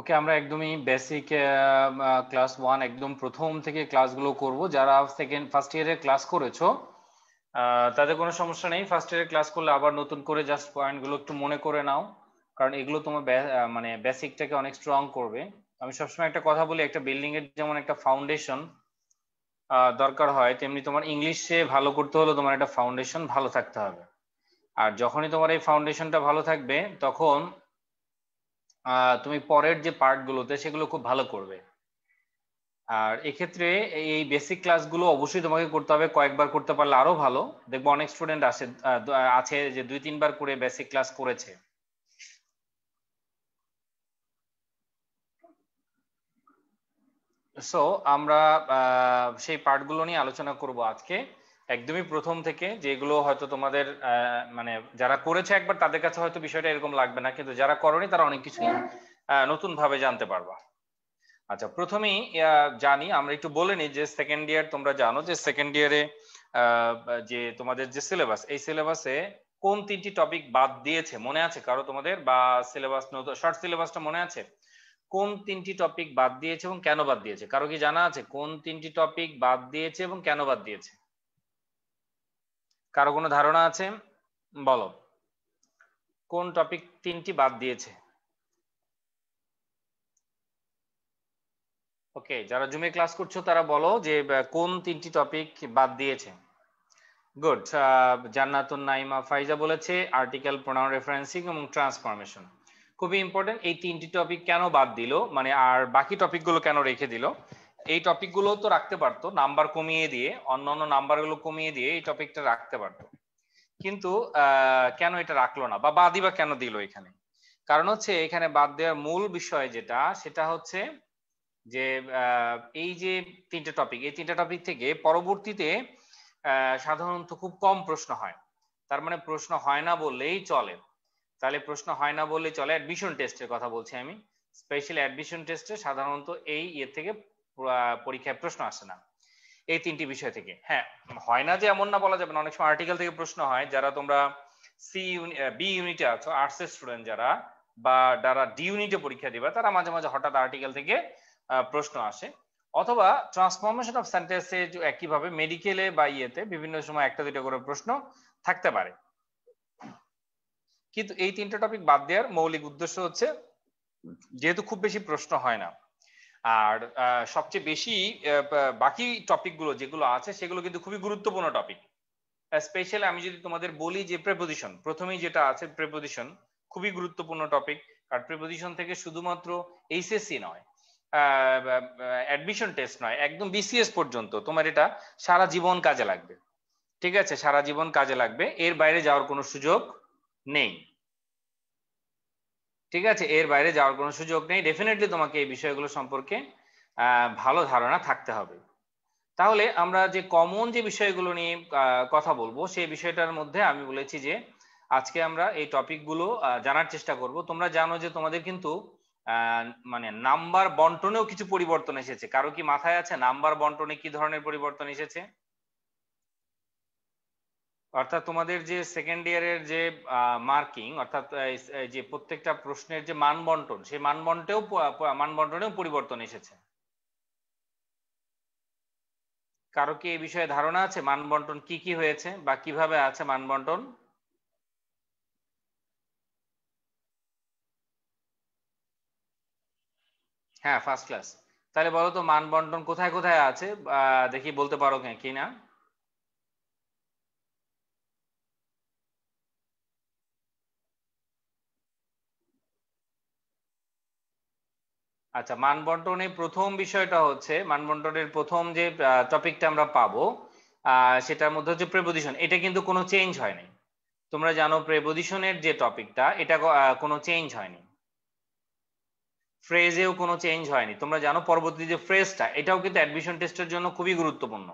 ওকে আমরা একদমই basic class one একদম প্রথম থেকে ক্লাসগুলো করব যারা সেকেন্ড ফার্স্ট ইয়ারের ক্লাস করেছো তাদের কোনো সমস্যা নেই ফার্স্ট ইয়ারের ক্লাস করলে আবার নতুন করে জাস্ট পয়েন্টগুলো একটু মনে করে নাও কারণ এগুলো তোমার মানে বেসিকটাকে অনেক স্ট্রং করবে আমি সবসময় একটা কথা বলি একটা বিল্ডিং এর যেমন একটা ফাউন্ডেশন দরকার হয় তেমনি তোমার ইংলিশে ভালো করতে হলে তোমার একটা ফাউন্ডেশন ভালো থাকতে হবে আর যখনই তোমার এই ফাউন্ডেশনটা ভালো থাকবে তখন তুমি পরের যে পার্টগুলোতে সেগুলো খুব ভালো করবে আর এক্ষেত্রে এই বেসিক ক্লাসগুলো অবশ্যই তোমাকে করতে হবে কয়েকবার করতে পারলে আরো ভালো দেখবো অনেক স্টুডেন্ট আছে আছে যে দুই তিনবার করে বেসিক ক্লাস করেছে সো আমরা সেই পার্টগুলো নিয়ে আলোচনা করব আজকে একদমই প্রথম থেকে যেগুলো হয়তো তোমাদের মানে যারা করেছে একবার তাদের কাছে হয়তো বিষয়টা এরকম লাগবে না কিন্তু যারা করনি তারা অনেক কিছু নতুন ভাবে জানতে পারবা আচ্ছা প্রথমেই জানি আমরা একটু বলে নিই যে সেকেন্ড ইয়ার তোমরা জানো যে সেকেন্ড ইয়ারে যে তোমাদের যে সিলেবাস এই সিলেবাসে কোন তিনটি টপিক বাদ দিয়েছে মনে আছে কারো তোমাদের বা সিলেবাস শর্ট সিলেবাসটা মনে আছে কোন তিনটি টপিক বাদ দিয়েছে এবং কেন বাদ দিয়েছে কারো কি জানা আছে কোন তিনটি টপিক বাদ দিয়েছে এবং কেন বাদ দিয়েছে কারো কোনো ধারণা আছে বলো কোন টপিক তিনটি বাদ দিয়েছে ওকে যারা জুমে ক্লাস করছো তারা বলো যে কোন তিনটি টপিক বাদ দিয়েছে গুড জান্নাতুন নাইমা ফাইজা বলেছে আর্টিকেল প্রোনাউন রেফারেন্সিং এবং ট্রান্সফরমেশন খুবই ইম্পর্টেন্ট এই তিনটি টপিক কেন বাদ দিল মানে আর বাকি টপিকগুলো কেন রেখে দিল এই টপিক গুলো তো রাখতে পারতো নাম্বার কমিয়ে দিয়ে অন্যান্য নাম্বারগুলো কমিয়ে দিয়ে এই টপিকটা রাখতে পারতো কিন্তু কেন এটা রাখলো না বা বাদই বা কেন দিল এখানে কারণ হচ্ছে এখানে বাদ দেওয়ার মূল বিষয় যেটা সেটা হচ্ছে যে এই যে তিনটে টপিক এই তিনটে টপিক থেকে পরবর্তীতে সাধারণত খুব কম প্রশ্ন হয় তার মানে প্রশ্ন হয় না বললেই চলে তাহলে প্রশ্ন হয় না বললেই চলে অ্যাডমিশন টেস্টের কথা বলছি আমি স্পেশাল অ্যাডমিশন টেস্টে সাধারণত এই ইয়ে থেকে পরীক্ষায় প্রশ্ন আসে না এই তিনটি বিষয় থেকে হ্যাঁ হয় না যে এমন না বলা যাবে না অনেক সময় আর্টিকেল থেকে প্রশ্ন হয় যারা তোমরা সি বি ইউনিটে আছো আর্টস এর স্টুডেন্ট যারা বা যারা ডি ইউনিটে পরীক্ষা দিবা তারা মাঝে মাঝে হঠাৎ আর্টিকেল থেকে প্রশ্ন আসে অথবা ট্রান্সফরমেশন অফ সেন্টেন্সে একইভাবে মেডিকেলে বা ইয়েতে বিভিন্ন সময় একটা দুটো করে প্রশ্ন থাকতে পারে কিন্তু এই তিনটা টপিক বাদ দেওয়ার মৌলিক উদ্দেশ্য হচ্ছে যেহেতু খুব বেশি প্রশ্ন হয় না আর সবচেয়ে বেশি বাকি টপিকগুলো যেগুলো আছে সেগুলো কিন্তু খুবই গুরুত্বপূর্ণ টপিক স্পেশালি আমি যদি তোমাদের বলি যে প্রেপোজিশন প্রথমেই যেটা আছে প্রেপোজিশন খুবই গুরুত্বপূর্ণ টপিক আর প্রেপোজিশন থেকে শুধুমাত্র এইচএসসি নয় অ্যাডমিশন টেস্ট নয় একদম বিসিএস পর্যন্ত তোমার এটা সারা জীবন কাজে লাগবে ঠিক আছে সারা জীবন কাজে লাগবে এর বাইরে যাওয়ার কোনো সুযোগ নেই ঠিক আছে এর বাইরে যাওয়ার কোনো সুযোগ নেই ডেফিনেটলি তোমাকে এই বিষয়গুলো সম্পর্কে ভালো ধারণা থাকতে হবে তাহলে আমরা যে কমন যে বিষয়গুলো নিয়ে কথা বলবো সেই বিষয়টার মধ্যে আমি বলেছি যে আজকে আমরা এই টপিকগুলো জানার চেষ্টা করব তোমরা জানো যে তোমাদের কিন্তু মানে নাম্বার বন্টনেও কিছু পরিবর্তন এসেছে কারো কি মাথায় আছে নাম্বার বন্টনে কি ধরনের পরিবর্তন এসেছে অর্থাৎ তোমাদের যে সেকেন্ড ইয়ারের যে মার্কিং অর্থাৎ যে প্রত্যেকটা প্রশ্নের যে মানবন্টন সেই মানবন্টেও মানবন্টনেও পরিবর্তন এসেছে কারো কি এই বিষয়ে ধারণা আছে মানবন্টন কি কি হয়েছে বা কিভাবে আছে মানবন্টন হ্যাঁ ফার্স্ট ক্লাস তাহলে বলো তো মানবন্টন কোথায় কোথায় আছে দেখি বলতে পারো কিনা আচ্ছা মানবন্টনে প্রথম বিষয়টা হচ্ছে মানবন্টনের প্রথম যে টপিকটা আমরা পাবো সেটার মধ্যে হচ্ছে প্রেপোজিশন এটা কিন্তু কোনো চেঞ্জ হয়নি তোমরা জানো প্রেপোজিশনের যে টপিকটা এটা কোনো চেঞ্জ হয়নি ফ্রেজেও কোনো চেঞ্জ হয়নি তোমরা জানো পরবর্তী যে ফ্রেজটা এটাও কিন্তু অ্যাডমিশন টেস্টের জন্য খুবই গুরুত্বপূর্ণ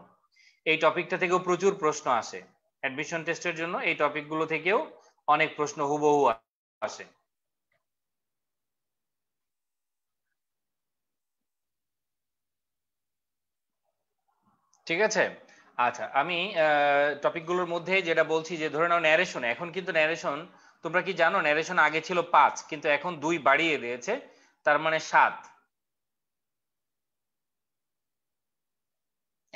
এই টপিকটা থেকেও প্রচুর প্রশ্ন আসে অ্যাডমিশন টেস্টের জন্য এই টপিকগুলো থেকেও অনেক প্রশ্ন হুবহু আসে ঠিক আছে আচ্ছা আমি টপিকগুলোর মধ্যে যেটা বলছি যে ধরে নাও ন্যারেশন এখন কিন্তু ন্যারেশন তোমরা কি জানো ন্যারেশন আগে ছিল পাঁচ কিন্তু এখন দুই বাড়িয়ে দিয়েছে তার মানে সাত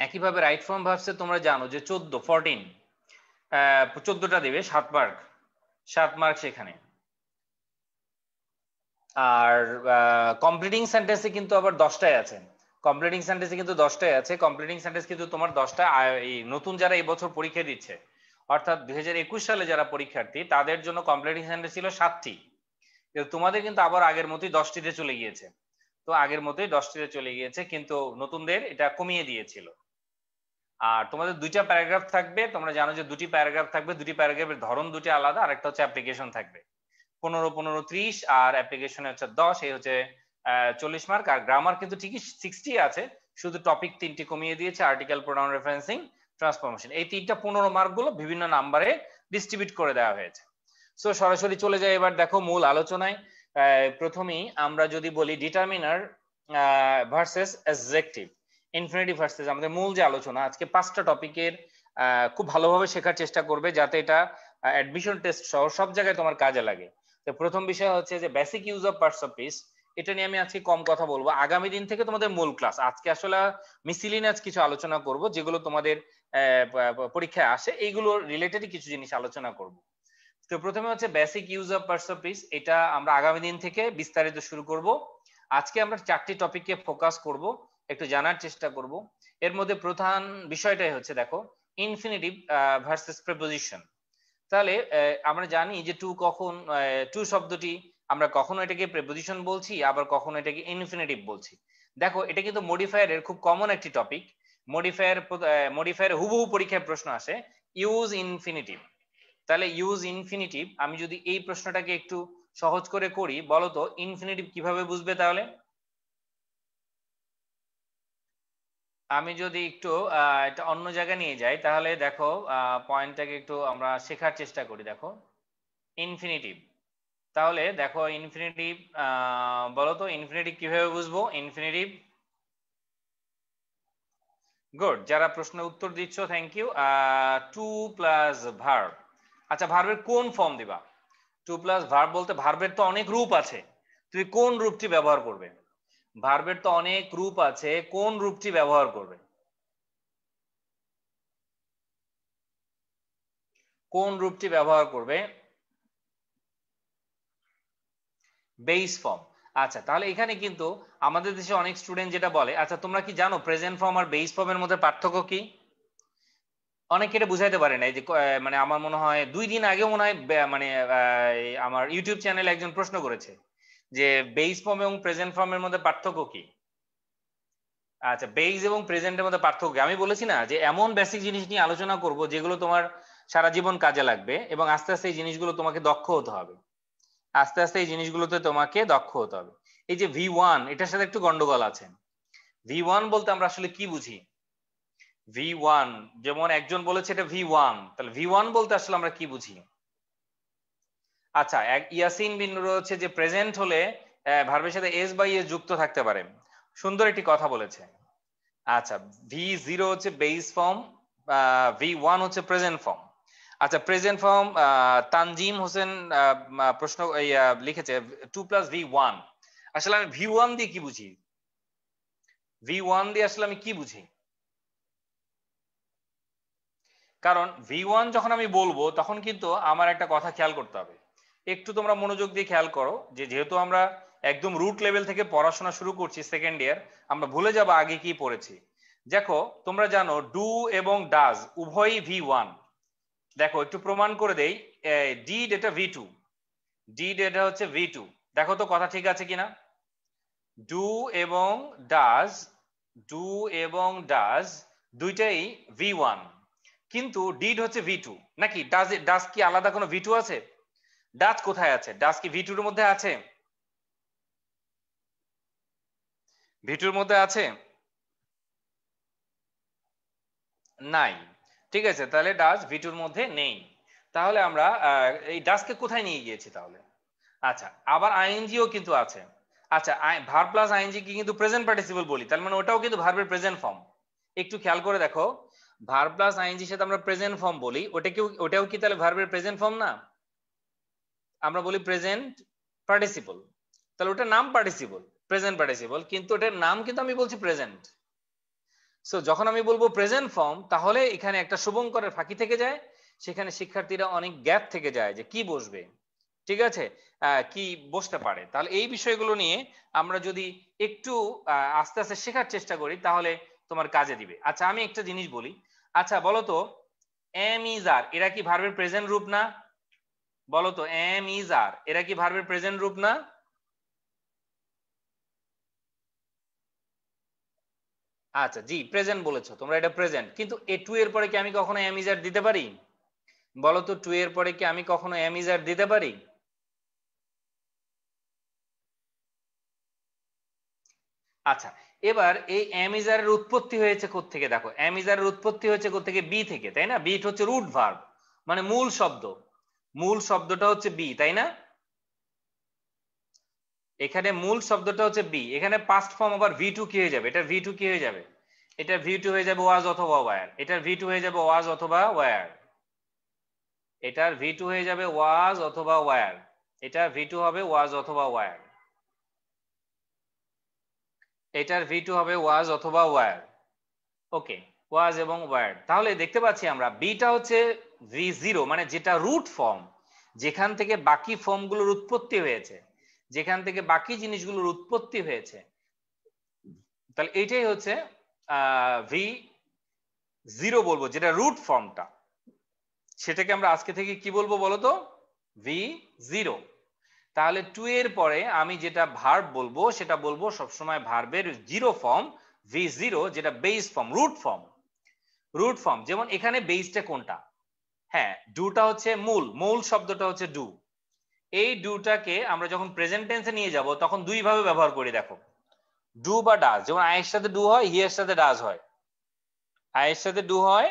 একইভাবে রাইট ফর্ম ভাবছে তোমরা জানো যে চোদ্দ ফোরটিন চোদ্দটা দেবে সাত মার্ক সাত মার্ক সেখানে আর কমপ্লিটিং সেন্টেন্সে কিন্তু আবার দশটায় আছে কমপ্লিটিং সেন্টেন্সে কিন্তু দশটায় আছে কমপ্লিটিং সেন্টেন্স কিন্তু তোমার দশটা এই নতুন যারা এই বছর পরীক্ষা দিচ্ছে অর্থাৎ দুই সালে যারা পরীক্ষার্থী তাদের জন্য কমপ্লিটিং সেন্টেন্স ছিল সাতটি তোমাদের কিন্তু আবার আগের মতোই দশটিতে চলে গিয়েছে তো আগের মতোই দশটিতে চলে গিয়েছে কিন্তু নতুনদের এটা কমিয়ে দিয়েছিল আর তোমাদের দুইটা প্যারাগ্রাফ থাকবে তোমরা জানো যে দুটি প্যারাগ্রাফ থাকবে দুটি প্যারাগ্রাফের ধরন দুটি আলাদা আর একটা হচ্ছে অ্যাপ্লিকেশন থাকবে পনেরো পনেরো ত্রিশ আর অ্যাপ্লিকেশনে হচ্ছে দশ এই হচ্ছে চল্লিশ মার্ক আর গ্রামার কিন্তু ঠিকই সিক্সটি আছে শুধু টপিক তিনটি কমিয়ে দিয়েছে আর্টিকেল প্রোনাউন রেফারেন্সিং ট্রান্সফরমেশন এই তিনটা পনেরো গুলো বিভিন্ন নাম্বারে ডিস্ট্রিবিউট করে দেওয়া হয়েছে সো সরাসরি চলে যাই এবার দেখো মূল আলোচনায় প্রথমেই আমরা যদি বলি determiner versus adjective infinitive versus আমাদের মূল যে আলোচনা আজকে পাঁচটা টপিকের খুব ভালোভাবে শেখার চেষ্টা করবে যাতে এটা অ্যাডমিশন টেস্ট সহ সব জায়গায় তোমার কাজে লাগে তো প্রথম বিষয় হচ্ছে যে basic use of parts of এটা নিয়ে আমি আজকে কম কথা বলবো আগামী দিন থেকে তোমাদের মূল ক্লাস আজকে আসলে মিসিলিনাস কিছু আলোচনা করব যেগুলো তোমাদের পরীক্ষায় আসে এইগুলো রিলেটেড কিছু জিনিস আলোচনা করব তো প্রথমে হচ্ছে বেসিক ইউজ অফ পার্সপিস এটা আমরা আগামী দিন থেকে বিস্তারিত শুরু করব আজকে আমরা চারটি টপিককে ফোকাস করব একটু জানার চেষ্টা করব এর মধ্যে প্রধান বিষয়টাই হচ্ছে দেখো ইনফিনিটিভ ভার্সেস প্রিপোজিশন তাহলে আমরা জানি যে টু কখন টু শব্দটি আমরা কখনো এটাকে প্রেপোজিশন বলছি আবার কখনো এটাকে ইনফিনিটিভ বলছি দেখো এটা কিন্তু মডিফায়ারের খুব কমন একটি টপিক মডিফায়ার মডিফায়ার হুবহু পরীক্ষায় প্রশ্ন আসে ইউজ ইনফিনিটিভ তাহলে ইউজ ইনফিনিটিভ আমি যদি এই প্রশ্নটাকে একটু সহজ করে করি বলতো ইনফিনিটিভ কিভাবে বুঝবে তাহলে আমি যদি একটু এটা অন্য জায়গায় নিয়ে যাই তাহলে দেখো পয়েন্টটাকে একটু আমরা শেখার চেষ্টা করি দেখো ইনফিনিটিভ তাহলে দেখো ইনফিনিটিভ বলো তো ইনফিনিটিভ কিভাবে বুঝবো ইনফিনিটিভ গুড যারা প্রশ্নের উত্তর দিচ্ছ thank you to plus verb আচ্ছা ভার্বের কোন ফর্ম দিবা টু প্লাস ভার্ব বলতে ভার্বের তো অনেক রূপ আছে তুমি কোন রূপটি ব্যবহার করবে ভার্বের তো অনেক রূপ আছে কোন রূপটি ব্যবহার করবে কোন রূপটি ব্যবহার করবে বেস ফর্ম আচ্ছা তাহলে এখানে কিন্তু আমাদের দেশে অনেক স্টুডেন্ট যেটা বলে আচ্ছা তোমরা কি জানো প্রেজেন্ট ফর্ম আর বেস ফর্মের মধ্যে পার্থক্য কি অনেকে এটা বুঝাইতে পারে না যে মানে আমার মনে হয় দুই দিন আগে মনে হয় মানে আমার ইউটিউব চ্যানেলে একজন প্রশ্ন করেছে যে বেস ফর্ম এবং প্রেজেন্ট ফর্মের মধ্যে পার্থক্য কি আচ্ছা বেস এবং প্রেজেন্টের মধ্যে পার্থক্য আমি বলেছি না যে এমন বেসিক জিনিস নিয়ে আলোচনা করব যেগুলো তোমার সারা জীবন কাজে লাগবে এবং আস্তে আস্তে এই জিনিসগুলো তোমাকে দক্ষ হতে হবে আস্তে আস্তে এই জিনিসগুলোতে তোমাকে দক্ষ হতে হবে এই যে ভি ওয়ান এটার সাথে একটু গন্ডগোল আছে ভি ওয়ান বলতে আমরা আসলে কি বুঝি ভি ওয়ান যেমন একজন বলেছে এটা ভি ওয়ান তাহলে ভি ওয়ান বলতে আসলে আমরা কি বুঝি আচ্ছা এক ইয়াসিন বিন হচ্ছে যে প্রেজেন্ট হলে ভার্বের সাথে এস বাই এ যুক্ত থাকতে পারে সুন্দর একটি কথা বলেছে আচ্ছা ভি জিরো হচ্ছে বেস ফর্ম ভি ওয়ান হচ্ছে প্রেজেন্ট ফর্ম আচ্ছা প্রেজেন্ট ফর্ম তানজিম হোসেন প্রশ্ন লিখেছে টু প্লাস ভি ওয়ান আসলে আমি ভি ওয়ান দিয়ে কি বুঝি ভি ওয়ান দিয়ে আসলে আমি কি বুঝি কারণ ভি ওয়ান যখন আমি বলবো তখন কিন্তু আমার একটা কথা খেয়াল করতে হবে একটু তোমরা মনোযোগ দিয়ে খেয়াল করো যে যেহেতু আমরা একদম রুট লেভেল থেকে পড়াশোনা শুরু করছি সেকেন্ড ইয়ার আমরা ভুলে যাবো আগে কি পড়েছি দেখো তোমরা জানো ডু এবং ডাজ উভয়ই ভি ওয়ান দেখো একটু প্রমাণ করে দেই ডিড এটা ভি টু ডিড এটা হচ্ছে ভি টু দেখো তো কথা ঠিক আছে কিনা ডু এবং ডাজ ডু এবং ডাজ দুইটাই ভি ওয়ান কিন্তু ডিড হচ্ছে ভি টু নাকি ডাজ ডাজ কি আলাদা কোনো ভি টু আছে ডাজ কোথায় আছে ডাজ কি ভি টুর মধ্যে আছে ভি টুর মধ্যে আছে নাই ঠিক আছে তাহলে ডাস ভিটুর মধ্যে নেই তাহলে আমরা এই ডাসকে কোথায় নিয়ে গিয়েছি তাহলে আচ্ছা আবার আইএনজিও কিন্তু আছে আচ্ছা ভার প্লাস আইএনজি কি কিন্তু প্রেজেন্ট পার্টিসিপল বলি তার মানে ওটাও কিন্তু ভার্বের প্রেজেন্ট ফর্ম একটু খেয়াল করে দেখো ভার প্লাস আইএনজি সাথে আমরা প্রেজেন্ট ফর্ম বলি ওটা কি ওটাও কি তাহলে ভার্বের প্রেজেন্ট ফর্ম না আমরা বলি প্রেজেন্ট পার্টিসিপল তাহলে ওটা নাম পার্টিসিপল প্রেজেন্ট পার্টিসিপল কিন্তু ওটার নাম কিন্তু আমি বলছি প্রেজেন্ট সো যখন আমি বলবো প্রেজেন্ট ফর্ম তাহলে এখানে একটা শুভঙ্করের ফাঁকি থেকে যায় সেখানে শিক্ষার্থীরা অনেক গ্যাপ থেকে যায় যে কি বসবে ঠিক আছে কি বসতে পারে তাহলে এই বিষয়গুলো নিয়ে আমরা যদি একটু আস্তে আস্তে শেখার চেষ্টা করি তাহলে তোমার কাজে দিবে আচ্ছা আমি একটা জিনিস বলি আচ্ছা বলতো এম ইজ আর এরা কি ভার্বের প্রেজেন্ট রূপ না বলতো এম ইজ আর এরা কি ভার্বের প্রেজেন্ট রূপ না আচ্ছা জি প্রেজেন্ট বলেছো তোমরা এটা প্রেজেন্ট কিন্তু এ টু এর পরে কি আমি কখনো এম অ্যামিজার দিতে পারি বলো তো টু এর পরে কি আমি কখনো এম অ্যামিজার দিতে পারি আচ্ছা এবার এই অ্যামিজারের উৎপত্তি হয়েছে কোথ থেকে দেখো অ্যামিজারের উৎপত্তি হয়েছে কোথ থেকে বি থেকে তাই না বিট হচ্ছে রুট ভার্ব মানে মূল শব্দ মূল শব্দটা হচ্ছে বি তাই না এখানে মূল শব্দটা হচ্ছে বি এখানে পাস্ট ফর্ম আবার ভি টু কি হয়ে যাবে এটা ভি টু কি হয়ে যাবে এটা ভি টু হয়ে যাবে ওয়াজ অথবা ওয়ার এটা ভি টু হয়ে যাবে ওয়াজ অথবা ওয়ার এটার ভি টু হয়ে যাবে ওয়াজ অথবা ওয়ার এটা ভি টু হবে ওয়াজ অথবা ওয়ার এটার ভি টু হবে ওয়াজ অথবা ওয়ার ওকে ওয়াজ এবং ওয়ার তাহলে দেখতে পাচ্ছি আমরা বিটা হচ্ছে ভি জিরো মানে যেটা রুট ফর্ম যেখান থেকে বাকি ফর্মগুলোর উৎপত্তি হয়েছে যেখান থেকে বাকি জিনিসগুলোর উৎপত্তি হয়েছে তাহলে এটাই হচ্ছে ভি জিরো বলবো যেটা রুট ফর্মটা সেটাকে আমরা আজকে থেকে কি বলবো বলো তো ভি জিরো তাহলে টু এর পরে আমি যেটা ভার্ব বলবো সেটা বলবো সবসময় ভার্বের জিরো ফর্ম ভি জিরো যেটা base form root form root form যেমন এখানে বেসটা কোনটা হ্যাঁ ডুটা হচ্ছে মূল মূল শব্দটা হচ্ছে ডু এই ডুটাকে আমরা যখন প্রেজেন্ট টেন্সে নিয়ে যাব তখন দুই ভাবে ব্যবহার করি দেখো ডু বা ডাজ যেমন আয়ের সাথে ডু হয় হিয়ের সাথে ডাজ হয় আয়ের সাথে ডু হয়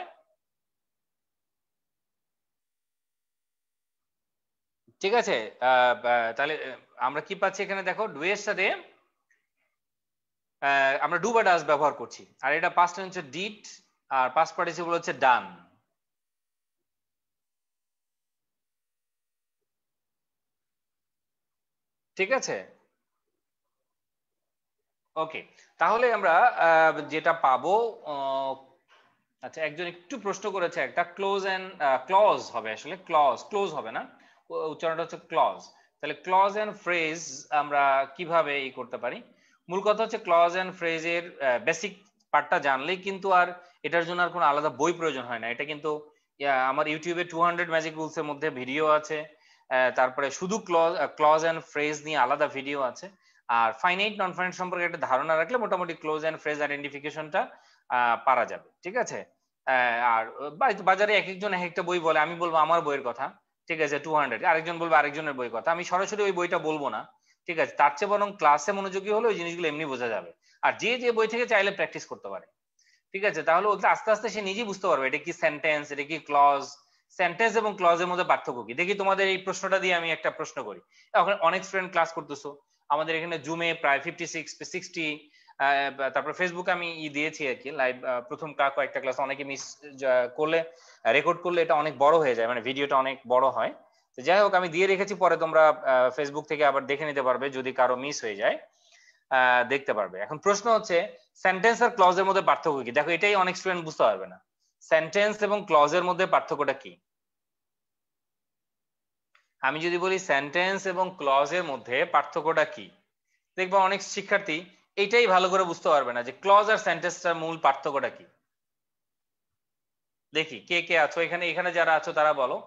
ঠিক আছে তাহলে আমরা কি পাচ্ছি এখানে দেখো ডু এর সাথে আমরা ডু বা ডাজ ব্যবহার করছি আর এটা পাস্ট হচ্ছে ডিট আর পাস্ট পার্টিসিপল হচ্ছে ডান ঠিক আছে ওকে তাহলে আমরা যেটা পাবো আচ্ছা একজন একটু প্রশ্ন করেছে একটা ক্লোজ এন্ড ক্লজ হবে আসলে ক্লজ ক্লোজ হবে না উচ্চারণটা হচ্ছে ক্লজ তাহলে ক্লজ এন্ড ফ্রেজ আমরা কিভাবে ই করতে পারি মূল কথা হচ্ছে ক্লজ এন্ড ফ্রেজের বেসিক পার্টটা জানলেই কিন্তু আর এটার জন্য আর কোনো আলাদা বই প্রয়োজন হয় না এটা কিন্তু আমার ইউটিউবে টু হান্ড্রেড ম্যাজিক রুলসের মধ্যে ভিডিও আছে তারপরে শুধু ক্লজ ক্লজ অ্যান্ড ফ্রেজ নিয়ে আলাদা ভিডিও আছে আর ফাইনাইট নন ফাইনাইট সম্পর্কে একটা ধারণা রাখলে মোটামুটি ক্লোজ অ্যান্ড ফ্রেজ আইডেন্টিফিকেশনটা পারা যাবে ঠিক আছে আর বাজারে এক একজন এক একটা বই বলে আমি বলবো আমার বইয়ের কথা ঠিক আছে টু হান্ড্রেড আরেকজন বলবে আরেকজনের বই কথা আমি সরাসরি ওই বইটা বলবো না ঠিক আছে তার চেয়ে বরং ক্লাসে মনোযোগী হলে ওই জিনিসগুলো এমনি বোঝা যাবে আর যে যে বই থেকে চাইলে প্র্যাকটিস করতে পারে ঠিক আছে তাহলে ওগুলো আস্তে আস্তে সে নিজেই বুঝতে পারবে এটা কি সেন্টেন্স এটা কি ক্লজ সেন্টেন্স এবং ক্লজের মধ্যে পার্থক্য কি দেখি তোমাদের এই প্রশ্নটা দিয়ে আমি একটা প্রশ্ন করি এখন অনেক স্টুডেন্ট ক্লাস করতেছো আমাদের এখানে জুমে প্রায় ফিফটি সিক্স সিক্সটি তারপর ফেসবুক আমি ই দিয়েছি আর কি লাইভ প্রথম কয়েকটা ক্লাস অনেকে মিস করলে রেকর্ড করলে এটা অনেক বড় হয়ে যায় মানে ভিডিওটা অনেক বড় হয় তো যাই হোক আমি দিয়ে রেখেছি পরে তোমরা ফেসবুক থেকে আবার দেখে নিতে পারবে যদি কারো মিস হয়ে যায় দেখতে পারবে এখন প্রশ্ন হচ্ছে সেন্টেন্স আর ক্লজের মধ্যে পার্থক্য কি দেখো এটাই অনেক স্টুডেন্ট বুঝতে পারবে না সেন্টেন্স এবং ক্লজের মধ্যে পার্থক্যটা কি আমি যদি বলি সেন্টেন্স এবং ক্লজের মধ্যে পার্থক্যটা কি দেখবো অনেক শিক্ষার্থী এটাই ভালো করে বুঝতে পারবে না যে ক্লজ আর সেন্টেন্সটার মূল পার্থক্যটা কি দেখি কে কে আছো এখানে এখানে যারা আছো তারা বলো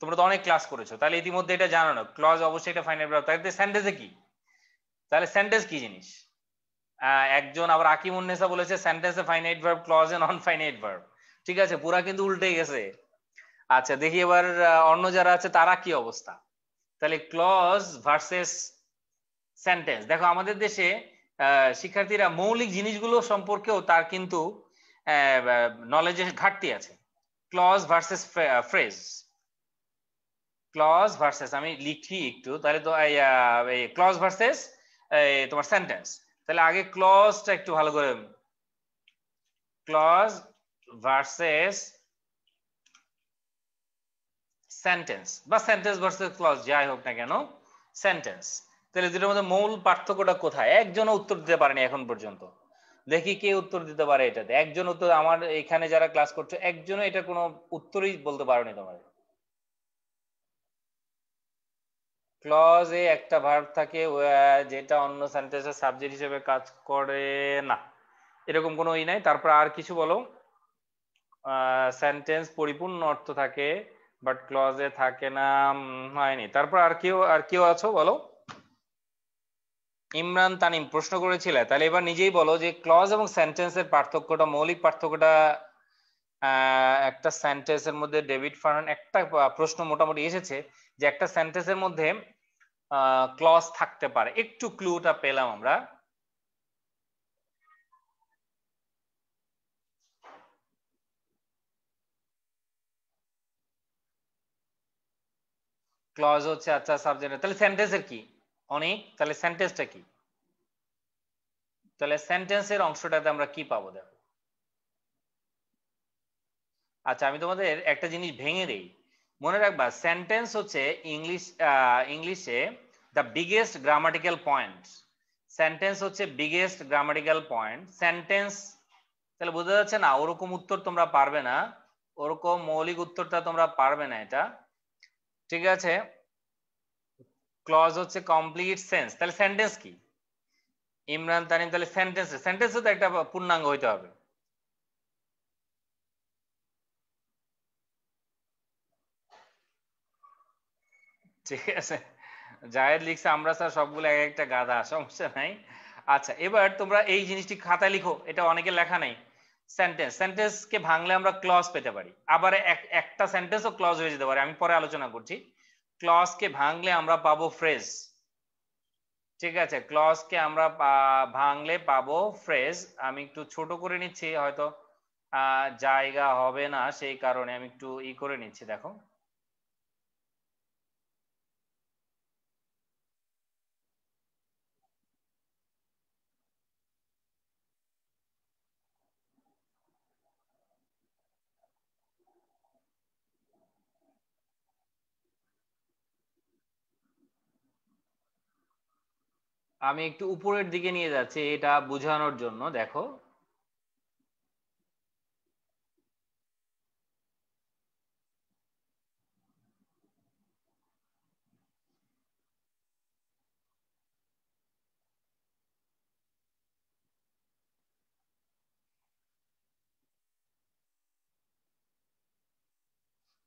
তোমরা তো অনেক ক্লাস করেছো তাহলে ইতিমধ্যে এটা জানো না ক্লজ অবশ্যই এটা ফাইনাল ব্রাফ তাহলে সেন্টেন্সে কি তাহলে সেন্টেন্স কি জিনিস একজন আবার আকিমুন্নেসা বলেছে সেন্টেন্সে ফাইনাইট ভার্ব এ নন ফাইনাইট ভার্ব ঠিক আছে পুরা কিন্তু উল্টে গেছে আচ্ছা দেখি এবার অন্য যারা আছে তারা কি অবস্থা তাহলে ক্লজ ভার্সেস সেন্টেন্স দেখো আমাদের দেশে শিক্ষার্থীরা মৌলিক জিনিসগুলো সম্পর্কেও তার কিন্তু নলেজের ঘাটতি আছে clause versus phrase clause versus আমি লিখি একটু তাহলে তো ক্লজ ভার্সেস তোমার সেন্টেন্স তাহলে আগে ক্লজটা একটু ভালো করে ক্লজ ভার্সেস সেন্টেন্স বা সেন্টেন্স ভার্সেস ক্লজ যাই হোক না কেন সেন্টেন্স তাহলে দুটোর মধ্যে মূল পার্থক্যটা কোথায় একজনও উত্তর দিতে পারেনি এখন পর্যন্ত দেখি কে উত্তর দিতে পারে এটাতে একজন উত্তর আমার এখানে যারা ক্লাস করছো একজনও এটা কোনো উত্তরই বলতে পারোনি তোমার ক্লজ এ একটা ভার্ব থাকে যেটা অন্য সেন্টেন্সের সাবজেক্ট হিসেবে কাজ করে না এরকম কোনো ই নাই তারপর আর কিছু বলো সেন্টেন্স পরিপূর্ণ অর্থ থাকে বাট ক্লজে থাকে না হয়নি তারপর আর কেউ আর কেউ আছো বলো ইমরান তানিম প্রশ্ন করেছিলে তাহলে এবার নিজেই বলো যে ক্লজ এবং সেন্টেন্সের পার্থক্যটা মৌলিক পার্থক্যটা একটা সেন্টেন্সের মধ্যে ডেভিড ফার্ন একটা প্রশ্ন মোটামুটি এসেছে যে একটা সেন্টেন্সের মধ্যে ক্লজ থাকতে পারে একটু ক্লুটা পেলাম আমরা ক্লজ হচ্ছে আচ্ছা সাবজেক্ট তাহলে সেন্টেন্সের কি অনেক তাহলে সেন্টেন্সটা কি তাহলে সেন্টেন্সের অংশটাতে আমরা কি পাবো দেখো আচ্ছা আমি তোমাদের একটা জিনিস ভেঙে দেই মনে রাখবা সেন্টেন্স হচ্ছে ইংলিশ ইংলিশে the biggest grammatical point sentence হচ্ছে বিগেস্ট গ্রামাটিক্যাল পয়েন্ট সেন্টেন্স তাহলে বোঝা যাচ্ছে না ওরকম উত্তর তোমরা পারবে না ওরকম মৌলিক উত্তরটা তোমরা পারবে না এটা ঠিক আছে ক্লজ হচ্ছে কমপ্লিট সেন্স তাহলে সেন্টেন্স কি ইমরান তানিম তাহলে সেন্টেন্স সেন্টেন্স তো একটা পূর্ণাঙ্গ হইতে হবে ঠিক আছে জায়েদ লিখছে আমরা স্যার সবগুলো এক একটা গাধা সমস্যা নাই আচ্ছা এবার তোমরা এই জিনিসটি খাতায় লিখো এটা অনেকে লেখা নাই সেন্টেন্স সেন্টেন্স কে ভাঙলে আমরা ক্লজ পেতে পারি আবার একটা ও ক্লজ হয়ে যেতে পারে আমি পরে আলোচনা করছি কে ভাঙলে আমরা পাবো ফ্রেজ ঠিক আছে ক্লজ কে আমরা ভাঙলে পাবো ফ্রেজ আমি একটু ছোট করে নিচ্ছি হয়তো জায়গা হবে না সেই কারণে আমি একটু ই করে নিচ্ছি দেখো আমি একটু উপরের দিকে নিয়ে যাচ্ছি এটা বোঝানোর জন্য দেখো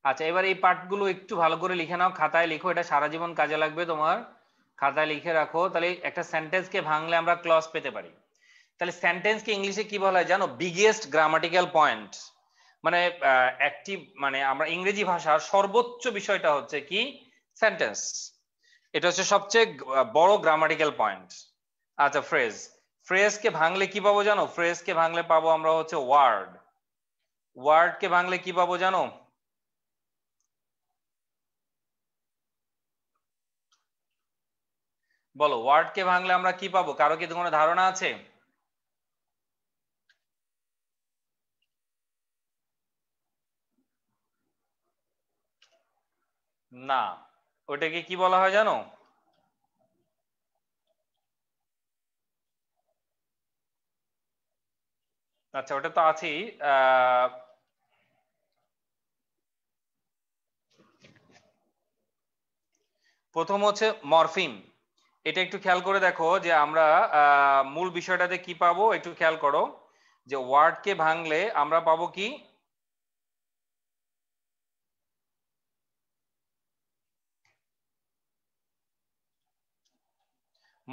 আচ্ছা এবার এই পাঠগুলো একটু ভালো করে লিখে নাও খাতায় লিখো এটা সারা জীবন কাজে লাগবে তোমার খাতায় লিখে রাখো তাহলে একটা সেন্টেন্স কে ভাঙলে আমরা ক্লজ পেতে পারি তাহলে সেন্টেন্সকে ইংলিশে কি বলা হয় জানো বিগেস্ট গ্রামাটিক্যাল পয়েন্ট মানে একটি মানে আমরা ইংরেজি ভাষার সর্বোচ্চ বিষয়টা হচ্ছে কি সেন্টেন্স এটা হচ্ছে সবচেয়ে বড় গ্রামাটিক্যাল পয়েন্ট আচ্ছা ফ্রেজ কে ভাঙলে কি পাবো জানো কে ভাঙলে পাবো আমরা হচ্ছে ওয়ার্ড ওয়ার্ডকে ভাঙলে কি পাবো জানো বলো ওয়ার্ডকে ভাঙলে আমরা কি পাবো কারো কি কোনো ধারণা আছে না ওটাকে কি বলা হয় জানো আচ্ছা ওটা তো আছেই প্রথম হচ্ছে মরফিম এটা একটু খেয়াল করে দেখো যে আমরা মূল বিষয়টাতে কি পাবো একটু খেয়াল করো যে ওয়ার্ডকে ভাঙলে আমরা পাবো কি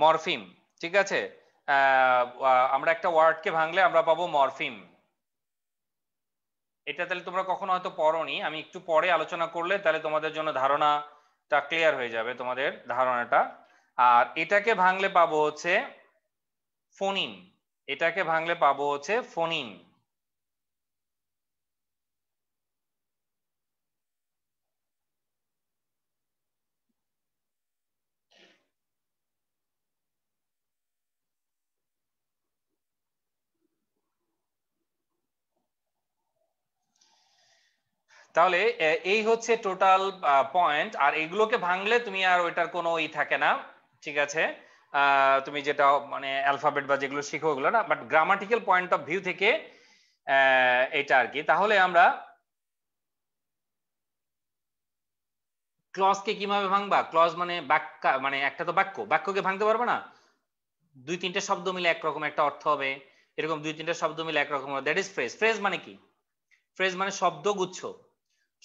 মরফিম ঠিক আছে আমরা একটা ওয়ার্ডকে ভাঙলে আমরা পাবো মরফিম এটা তাহলে তোমরা কখনো হয়তো পড়নি আমি একটু পরে আলোচনা করলে তাহলে তোমাদের জন্য ধারণাটা ক্লিয়ার হয়ে যাবে তোমাদের ধারণাটা আর এটাকে ভাঙলে পাবো হচ্ছে ফোনিন এটাকে ভাঙলে পাবো হচ্ছে ফোনিন তাহলে এই হচ্ছে টোটাল পয়েন্ট আর এগুলোকে ভাঙলে তুমি আর ওইটার কোনো ই থাকে না ঠিক আছে তুমি যেটা মানে অ্যালফাবেট বা যেগুলো শিখো ওগুলো না but grammatical point of view থেকে এটা আর কি তাহলে আমরা ক্লজকে কিভাবে ভাঙবা ক্লজ মানে বাক্য মানে একটা তো বাক্য বাক্যকে ভাঙতে পারবো না দুই তিনটা শব্দ মিলে একরকম একটা অর্থ হবে এরকম দুই তিনটা শব্দ মিলে একরকম দ্যাট ইজ ফ্রেজ ফ্রেজ মানে কি ফ্রেজ মানে শব্দ গুচ্ছ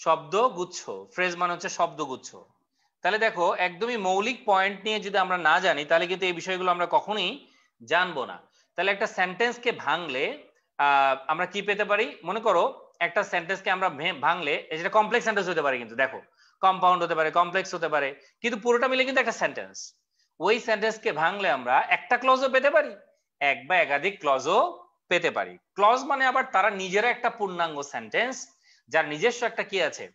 শব্দ গুচ্ছ ফ্রেজ মানে হচ্ছে শব্দ গুচ্ছ তাহলে দেখো একদমই মৌলিক পয়েন্ট নিয়ে যদি আমরা না জানি তাহলে কিন্তু এই বিষয়গুলো আমরা কখনোই জানবো না তাহলে একটা সেন্টেন্সকে ভাঙলে আমরা কি পেতে পারি মনে করো একটা সেন্টেন্সকে আমরা ভাঙলে যেটা কমপ্লেক্স সেন্টেন্স হতে পারে কিন্তু দেখো কম্পাউন্ড হতে পারে কমপ্লেক্স হতে পারে কিন্তু পুরোটা মিলে কিন্তু একটা সেন্টেন্স ওই সেন্টেন্সকে ভাঙলে আমরা একটা ক্লজও পেতে পারি এক বা একাধিক ক্লজও পেতে পারি ক্লজ মানে আবার তারা নিজেরা একটা পূর্ণাঙ্গ সেন্টেন্স যার নিজস্ব একটা কি আছে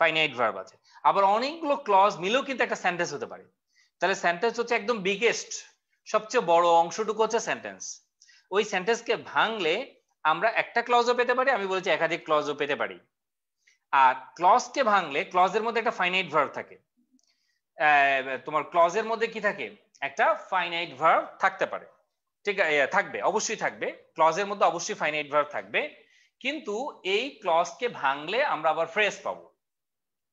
ফাইনাইট ভার্ব আছে আবার অনেকগুলো ক্লজ মিলেও কিন্তু একটা সেন্টেন্স হতে পারে তাহলে সেন্টেন্স হচ্ছে একদম বিগেস্ট সবচেয়ে বড় অংশটুকু হচ্ছে সেন্টেন্স ওই সেন্টেন্সকে ভাঙলে আমরা একটা ক্লজও পেতে পারি আমি বলেছি একাধিক ক্লজও পেতে পারি আর ক্লজকে ভাঙলে ক্লজের মধ্যে একটা ফাইনাইট ভার্ব থাকে তোমার ক্লজের মধ্যে কি থাকে একটা ফাইনাইট ভার্ব থাকতে পারে ঠিক থাকবে অবশ্যই থাকবে ক্লজের মধ্যে অবশ্যই ফাইনাইট ভার্ব থাকবে কিন্তু এই ক্লজকে ভাঙলে আমরা আবার ফ্রেজ পাবো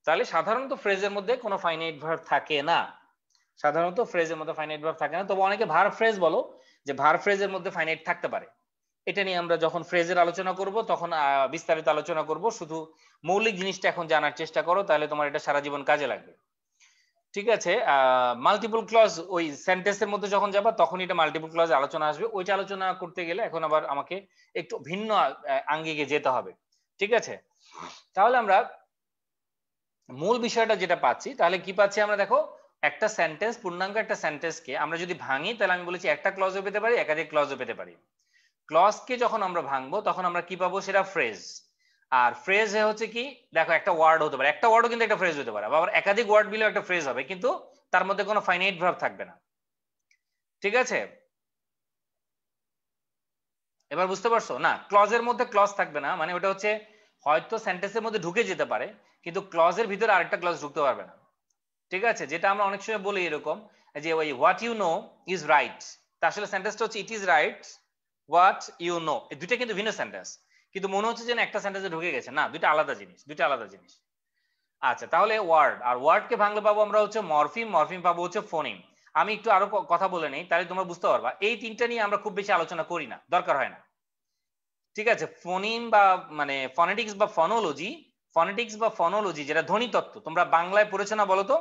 তাহলে সাধারণত ফ্রেজের মধ্যে কোনো ফাইনাইট ভার্ব থাকে না সাধারণত ফ্রেজের মধ্যে ফাইনাইট ভার্ব থাকে না তবে অনেকে ভার ফ্রেজ বলো যে ভার ফ্রেজের মধ্যে ফাইনাইট থাকতে পারে এটা নিয়ে আমরা যখন ফ্রেজের আলোচনা করব তখন বিস্তারিত আলোচনা করব শুধু মৌলিক জিনিসটা এখন জানার চেষ্টা করো তাহলে তোমার এটা সারা জীবন কাজে লাগবে ঠিক আছে মাল্টিপল ক্লজ ওই সেন্টেন্সের মধ্যে যখন যাবা তখন এটা মাল্টিপল ক্লজ আলোচনা আসবে ওইটা আলোচনা করতে গেলে এখন আবার আমাকে একটু ভিন্ন আঙ্গিকে যেতে হবে ঠিক আছে তাহলে আমরা মূল বিষয়টা যেটা পাচ্ছি তাহলে কি পাচ্ছি আমরা দেখো একটা সেন্টেন্স পূর্ণাঙ্গ একটা সেন্টেন্সকে আমরা যদি ভাঙি তাহলে আমি বলেছি একটা ক্লজও পেতে পারি একাধিক ক্লজও পেতে পারি ক্লজকে যখন আমরা ভাঙবো তখন আমরা কি পাবো সেটা ফ্রেজ আর ফ্রেজ হচ্ছে কি দেখো একটা ওয়ার্ড হতে পারে একটা ওয়ার্ডও কিন্তু একটা ফ্রেজ হতে পারে আবার একাধিক ওয়ার্ড মিলেও একটা ফ্রেজ হবে কিন্তু তার মধ্যে কোনো ফাইনাইট ভাব থাকবে না ঠিক আছে এবার বুঝতে পারছো না ক্লজের মধ্যে ক্লজ থাকবে না মানে ওটা হচ্ছে হয়তো সেন্টেন্সের মধ্যে ঢুকে যেতে পারে কিন্তু ক্লজের ভিতরে আরেকটা ক্লজ ঢুকতে পারবে না ঠিক আছে যেটা আমরা অনেক সময় বলি এরকম যে ওই what you know is right তা আসলে সেন্টেন্সটা হচ্ছে it is right what you know এই দুইটা কিন্তু ভিন্ন সেন্টেন্স কিন্তু মনে হচ্ছে যেন একটা সেন্টেন্সে ঢুকে গেছে না দুইটা আলাদা জিনিস দুইটা আলাদা জিনিস আচ্ছা তাহলে ওয়ার্ড আর ওয়ার্ডকে ভাঙলে পাবো আমরা হচ্ছে মরফিম মরফিম পাবো হচ্ছে ফোনিম আমি একটু আরো কথা বলে নেই তাহলে তোমরা বুঝতে পারবা এই তিনটা নিয়ে আমরা খুব বেশি আলোচনা করি না দরকার হয় না ঠিক আছে ফোনিম বা মানে ফনেটিক্স বা ফনোলজি ফনেটিক্স বা ফনোলজি যেটা ধ্বনিতত্ত্ব তোমরা বাংলায় পড়েছো না বলো তো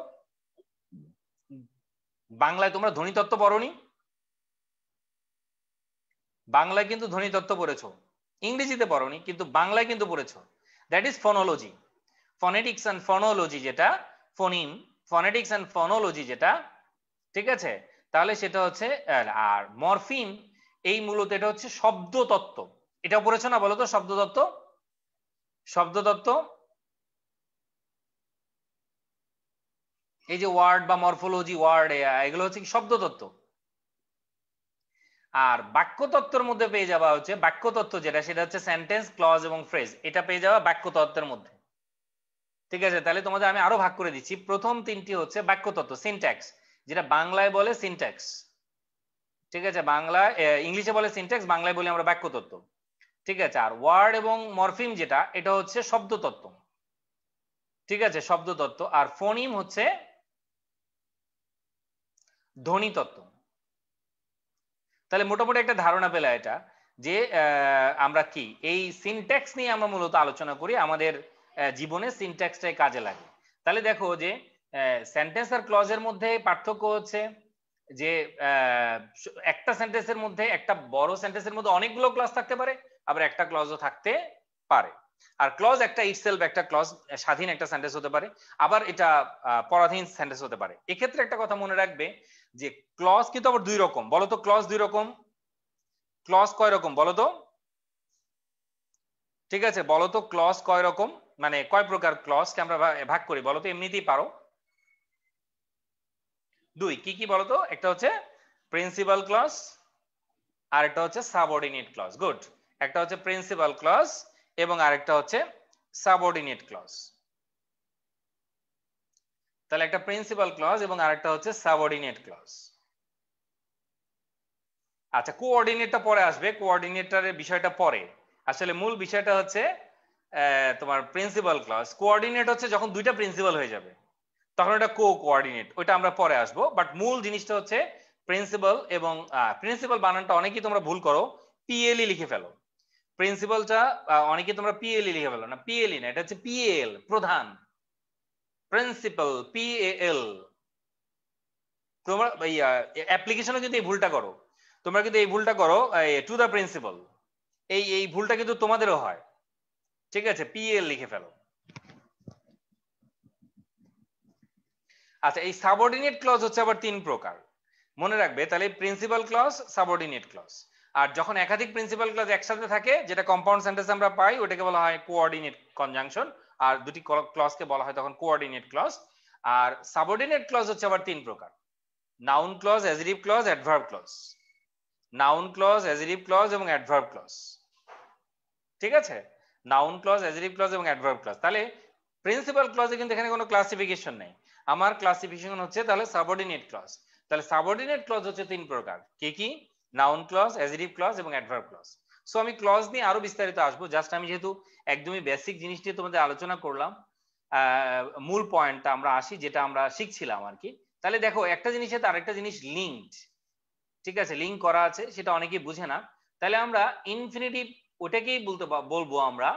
বাংলায় তোমরা ধ্বনিতত্ত্ব পড়নি বাংলায় কিন্তু ধ্বনিতত্ত্ব পড়েছো ইংরেজিতে পড়নি কিন্তু বাংলায় কিন্তু পড়েছো that is phonology phonetics and phonology যেটা ফোনিম ফনেটিক্স অ্যান্ড ফনোলজি যেটা ঠিক আছে তাহলে সেটা হচ্ছে আর মরফিম এই মূলত এটা হচ্ছে শব্দতত্ত্ব এটা পড়েছো না বলো তো শব্দতত্ত্ব শব্দতত্ত্ব এই যে ওয়ার্ড বা মরফোলজি ওয়ার্ড এগুলো হচ্ছে শব্দতত্ত্ব আর তত্ত্বের মধ্যে পেয়ে যাওয়া হচ্ছে বাক্যতত্ত্ব যেটা সেটা হচ্ছে সেন্টেন্স ক্লজ এবং ফ্রেজ এটা পেয়ে যাওয়া বাক্যতত্ত্বের মধ্যে ঠিক আছে তাহলে তোমাদের আমি আরো ভাগ করে দিচ্ছি প্রথম তিনটি হচ্ছে বাক্যতত্ত্ব সিনট্যাক্স যেটা বাংলায় বলে সিনট্যাক্স ঠিক আছে বাংলা ইংলিশে বলে সিনট্যাক্স বাংলায় বলি আমরা বাক্যতত্ত্ব ঠিক আছে আর ওয়ার্ড এবং মরফিম যেটা এটা হচ্ছে শব্দতত্ত্ব ঠিক আছে শব্দতত্ত্ব আর ফোনিম হচ্ছে ধ্বনিতত্ত্ব তাহলে মোটামুটি একটা ধারণা পেলা এটা যে আমরা কি এই সিনট্যাক্স নিয়ে আমরা মূলত আলোচনা করি আমাদের জীবনে সিনট্যাক্সটাই কাজে লাগে তাহলে দেখো যে সেন্টেন্স আর ক্লজের মধ্যে পার্থক্য হচ্ছে যে একটা সেন্টেন্সের মধ্যে একটা বড় সেন্টেন্সের মধ্যে অনেকগুলো ক্লজ থাকতে পারে আবার একটা ক্লজও থাকতে পারে আর ক্লজ একটা ইটসেলফ একটা ক্লজ স্বাধীন একটা সেন্টেন্স হতে পারে আবার এটা পরাধীন সেন্টেন্স হতে পারে এক্ষেত্রে একটা কথা মনে রাখবে যে ক্লজ কিন্তু আবার দুই রকম বলতো ক্লজ দুই রকম ক্লজ কয় রকম বলতো ঠিক আছে বলতো ক্লজ কয় রকম মানে কয় প্রকার ক্লজকে আমরা ভাগ করি বলতো এমনিতেই পারো দুই কি কি বলতো একটা হচ্ছে প্রিন্সিপাল ক্লজ আর একটা হচ্ছে সাবঅর্ডিনেট ক্লজ গুড একটা হচ্ছে প্রিন্সিপাল ক্লজ এবং আরেকটা হচ্ছে সাবঅর্ডিনেট ক্লজ তাহলে একটা প্রিন্সিপাল ক্লজ এবং আরেকটা হচ্ছে সাবঅর্ডিনেট ক্লজ আচ্ছা কোঅর্ডিনেটটা পরে আসবে কোঅর্ডিনেটরের বিষয়টা পরে আসলে মূল বিষয়টা হচ্ছে তোমার প্রিন্সিপাল ক্লজ কোঅর্ডিনেট হচ্ছে যখন দুইটা প্রিন্সিপাল হয়ে যাবে তখন এটা কো কোঅর্ডিনেট ওটা আমরা পরে আসব বাট মূল জিনিসটা হচ্ছে প্রিন্সিপাল এবং প্রিন্সিপাল বানানটা অনেকেই তোমরা ভুল করো পিএলই e লিখে ফেলো প্রিন্সিপালটা অনেকে তোমরা পিএলই লিখে ফেলো না পিএলই না এটা হচ্ছে পিএল প্রধান প্রিন্সিপাল পিএল তোমরা ইয়া অ্যাপ্লিকেশনে যদি এই ভুলটা করো তোমরা কিন্তু এই ভুলটা করো টু দা প্রিন্সিপাল এই এই ভুলটা কিন্তু তোমাদেরও হয় ঠিক আছে পিএল লিখে ফেলো আচ্ছা এই সাবঅর্ডিনেট ক্লজ হচ্ছে আবার তিন প্রকার মনে রাখবে তাহলে প্রিন্সিপাল ক্লজ সাবঅর্ডিনেট ক্লজ আর যখন একাধিক প্রিন্সিপাল ক্লাস একসাথে থাকে যেটা কম্পাউন্ড সেন্টেন্স আমরা পাই ওটাকে বলা হয় কোঅর্ডিনেট কনজাংশন আর দুটি ক্লজকে বলা হয় তখন কোঅর্ডিনেট ক্লজ আর সাবঅর্ডিনেট ক্লজ হচ্ছে আবার তিন প্রকার noun clause অ্যাজরিভ clause adverb clause noun clause অ্যাজরিভ clause এবং অ্যাডভার্ব ক্লজ ঠিক আছে নাউন ক্লজ অ্যাজরিভ ক্লজ এবং অ্যাডভার্ব ক্লজ তাহলে প্রিন্সিপাল ক্লজে কিন্তু এখানে কোনো ক্লাসিফিকেশন নেই আমার ক্লাসিফিকেশন হচ্ছে তাহলে সাবঅর্ডিনেট ক্লজ তাহলে সাবঅর্ডিনেট ক্লজ হচ্ছে তিন প্রকার কি কি নাউন ক্লজ অ্যাজিটিভ ক্লজ এবং অ্যাডভার্ব ক্লজ সো আমি ক্লজ নিয়ে আরো বিস্তারিত আসবো জাস্ট আমি যেহেতু একদমই বেসিক জিনিস নিয়ে তোমাদের আলোচনা করলাম মূল পয়েন্টটা আমরা আসি যেটা আমরা শিখছিলাম আর কি তাহলে দেখো একটা জিনিসের সাথে আরেকটা জিনিস লিঙ্কড ঠিক আছে লিঙ্ক করা আছে সেটা অনেকেই বুঝে না তাহলে আমরা ইনফিনিটিভ ওটাকেই বলতে বলবো আমরা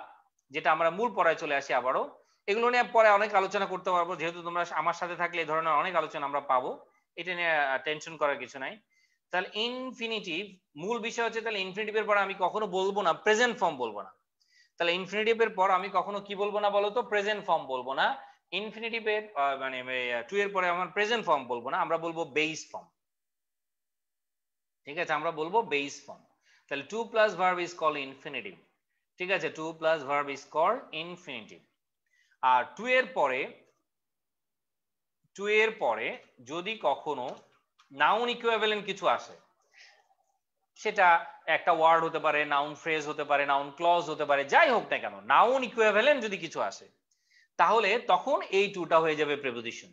যেটা আমরা মূল পড়ায় চলে আসি আবারও এগুলো নিয়ে পরে অনেক আলোচনা করতে পারবো যেহেতু তোমরা আমার সাথে থাকলে এই ধরনের অনেক আলোচনা আমরা পাবো এটা নিয়ে টেনশন করার কিছু নাই তাহলে ইনফিনিটিভ মূল বিষয় হচ্ছে তাহলে ইনফিনিটিভ এর পর আমি কখনো বলবো না প্রেজেন্ট ফর্ম বলবো না তাহলে ইনফিনিটিভ এর পর আমি কখনো কি বলবো না বলতো প্রেজেন্ট ফর্ম বলবো না ইনফিনিটিভ এর মানে টু এর পরে আমার প্রেজেন্ট ফর্ম বলবো না আমরা বলবো বেস ফর্ম ঠিক আছে আমরা বলবো বেস ফর্ম তাহলে to plus verb is call infinitive ঠিক আছে to plus verb is call infinitive আর টু এর পরে টু এর পরে যদি কখনো নাউন ইকুইভ্যালেন্ট কিছু আসে সেটা একটা ওয়ার্ড হতে পারে নাউন ফ্রেজ হতে পারে নাউন ক্লজ হতে পারে যাই হোক না কেন নাউন ইকুইভ্যালেন্ট যদি কিছু আসে তাহলে তখন এই টুটা হয়ে যাবে প্রেপোজিশন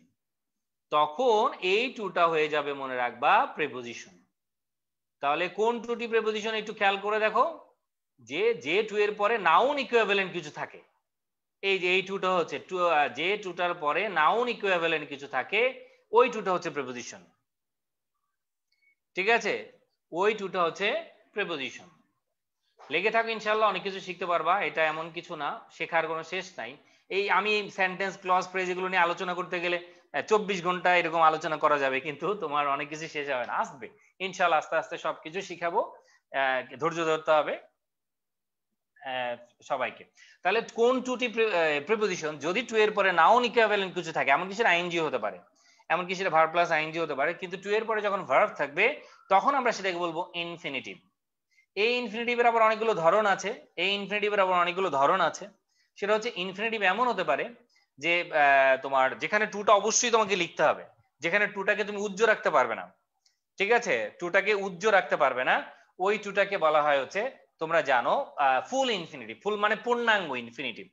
তখন এই টুটা হয়ে যাবে মনে রাখবা প্রেপোজিশন তাহলে কোন টুটি প্রেপোজিশন একটু খেয়াল করে দেখো যে যে টু এর পরে নাউন ইকুইভ্যালেন্ট কিছু থাকে এই যে এই টুটা হচ্ছে টু যে টুটার পরে নাউন ইকুইভ্যালেন্ট কিছু থাকে ওই টুটা হচ্ছে প্রেপোজিশন ঠিক আছে ওই টুটা হচ্ছে প্রেপোজিশন লেগে থাকো ইনশাল্লাহ অনেক কিছু শিখতে পারবা এটা এমন কিছু না শেখার কোনো শেষ নাই এই আমি সেন্টেন্স ক্লস ফ্রেজ এগুলো নিয়ে আলোচনা করতে গেলে চব্বিশ ঘন্টা এরকম আলোচনা করা যাবে কিন্তু তোমার অনেক কিছু শেষ হবে না আসবে ইনশাল্লাহ আস্তে আস্তে সবকিছু শিখাবো ধৈর্য ধরতে হবে সবাইকে তাহলে কোন টুটি প্রিপোজিশন যদি টু এর পরে নাও নিকে কিছু থাকে এমন কিছু আইএনজি হতে পারে এমনকি সেটা ভার্ব প্লাস আইনজি হতে পারে কিন্তু টু এর পরে যখন ভার্ব থাকবে তখন আমরা সেটাকে বলবো ইনফিনিটিভ এই ইনফিনিটিভের আবার অনেকগুলো ধরন আছে এই ইনফিনিটিভের আবার অনেকগুলো ধরন আছে সেটা হচ্ছে ইনফিনিটিভ এমন হতে পারে যে তোমার যেখানে টুটা অবশ্যই তোমাকে লিখতে হবে যেখানে টুটাকে তুমি উজ্জ্ব রাখতে পারবে না ঠিক আছে টুটাকে উজ্জ্ব রাখতে পারবে না ওই টুটাকে বলা হয় হচ্ছে তোমরা জানো ফুল ইনফিনিটিভ ফুল মানে পূর্ণাঙ্গ ইনফিনিটিভ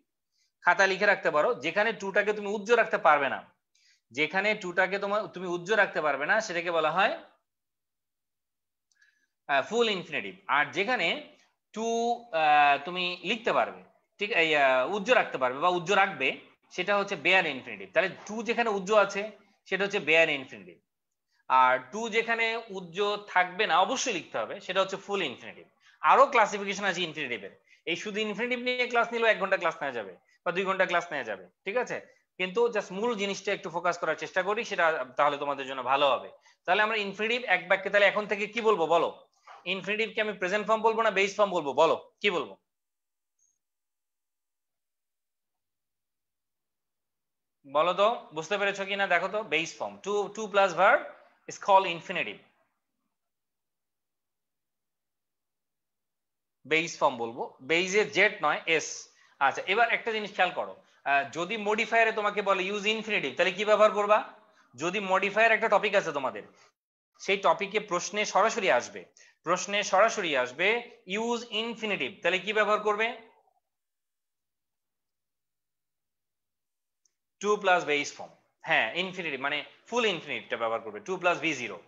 খাতা লিখে রাখতে পারো যেখানে টুটাকে তুমি উজ্জ্ব রাখতে পারবে না যেখানে টুটাকে তোমার তুমি উজ্জ্ব রাখতে পারবে না সেটাকে বলা হয় ফুল ইনফিনিটিভ আর যেখানে টু তুমি লিখতে পারবে ঠিক এই উজ্জ্ব রাখতে পারবে বা উজ্জ্ব রাখবে সেটা হচ্ছে বেয়ার ইনফিনিটিভ তাহলে টু যেখানে উজ্জ্ব আছে সেটা হচ্ছে বেয়ার ইনফিনিটিভ আর টু যেখানে উজ্জ্ব থাকবে না অবশ্যই লিখতে হবে সেটা হচ্ছে ফুল ইনফিনিটিভ আরো ক্লাসিফিকেশন আছে ইনফিনিটিভের এই শুধু ইনফিনিটিভ নিয়ে ক্লাস নিলেও এক ঘন্টা ক্লাস নেওয়া যাবে বা দুই ঘন্টা ক্লাস নেওয়া যাবে ঠিক আছে কিন্তু জাস্ট মূল জিনিসটা একটু ফোকাস করার চেষ্টা করি সেটা তাহলে তোমাদের জন্য ভালো হবে তাহলে আমরা ইনফিনিটিভ এক বাক্যে তাহলে এখন থেকে কি বলবো বলো ইনফিনিটিভ কি আমি প্রেজেন্ট ফর্ম বলবো না বেস ফর্ম বলবো বলো কি বলবো বলো তো বুঝতে পেরেছো কিনা দেখো তো base form to to plus verb is call infinitive base form বলবো এ জেড নয় এস আচ্ছা এবার একটা জিনিস খেয়াল করো যদি মডিফায়ারে তোমাকে বলে ইউজ ইনফিনিটিভ তাহলে কি ব্যবহার করবা যদি মডিফায়ার একটা টপিক আছে তোমাদের সেই টপিকে প্রশ্নে সরাসরি আসবে প্রশ্নে সরাসরি আসবে ইউজ ইনফিনিটিভ তাহলে কি ব্যবহার করবে টু প্লাস বেস ফর্ম হ্যাঁ ইনফিনিটিভ মানে ফুল ইনফিনিটিভটা ব্যবহার করবে টু প্লাস বি জিরো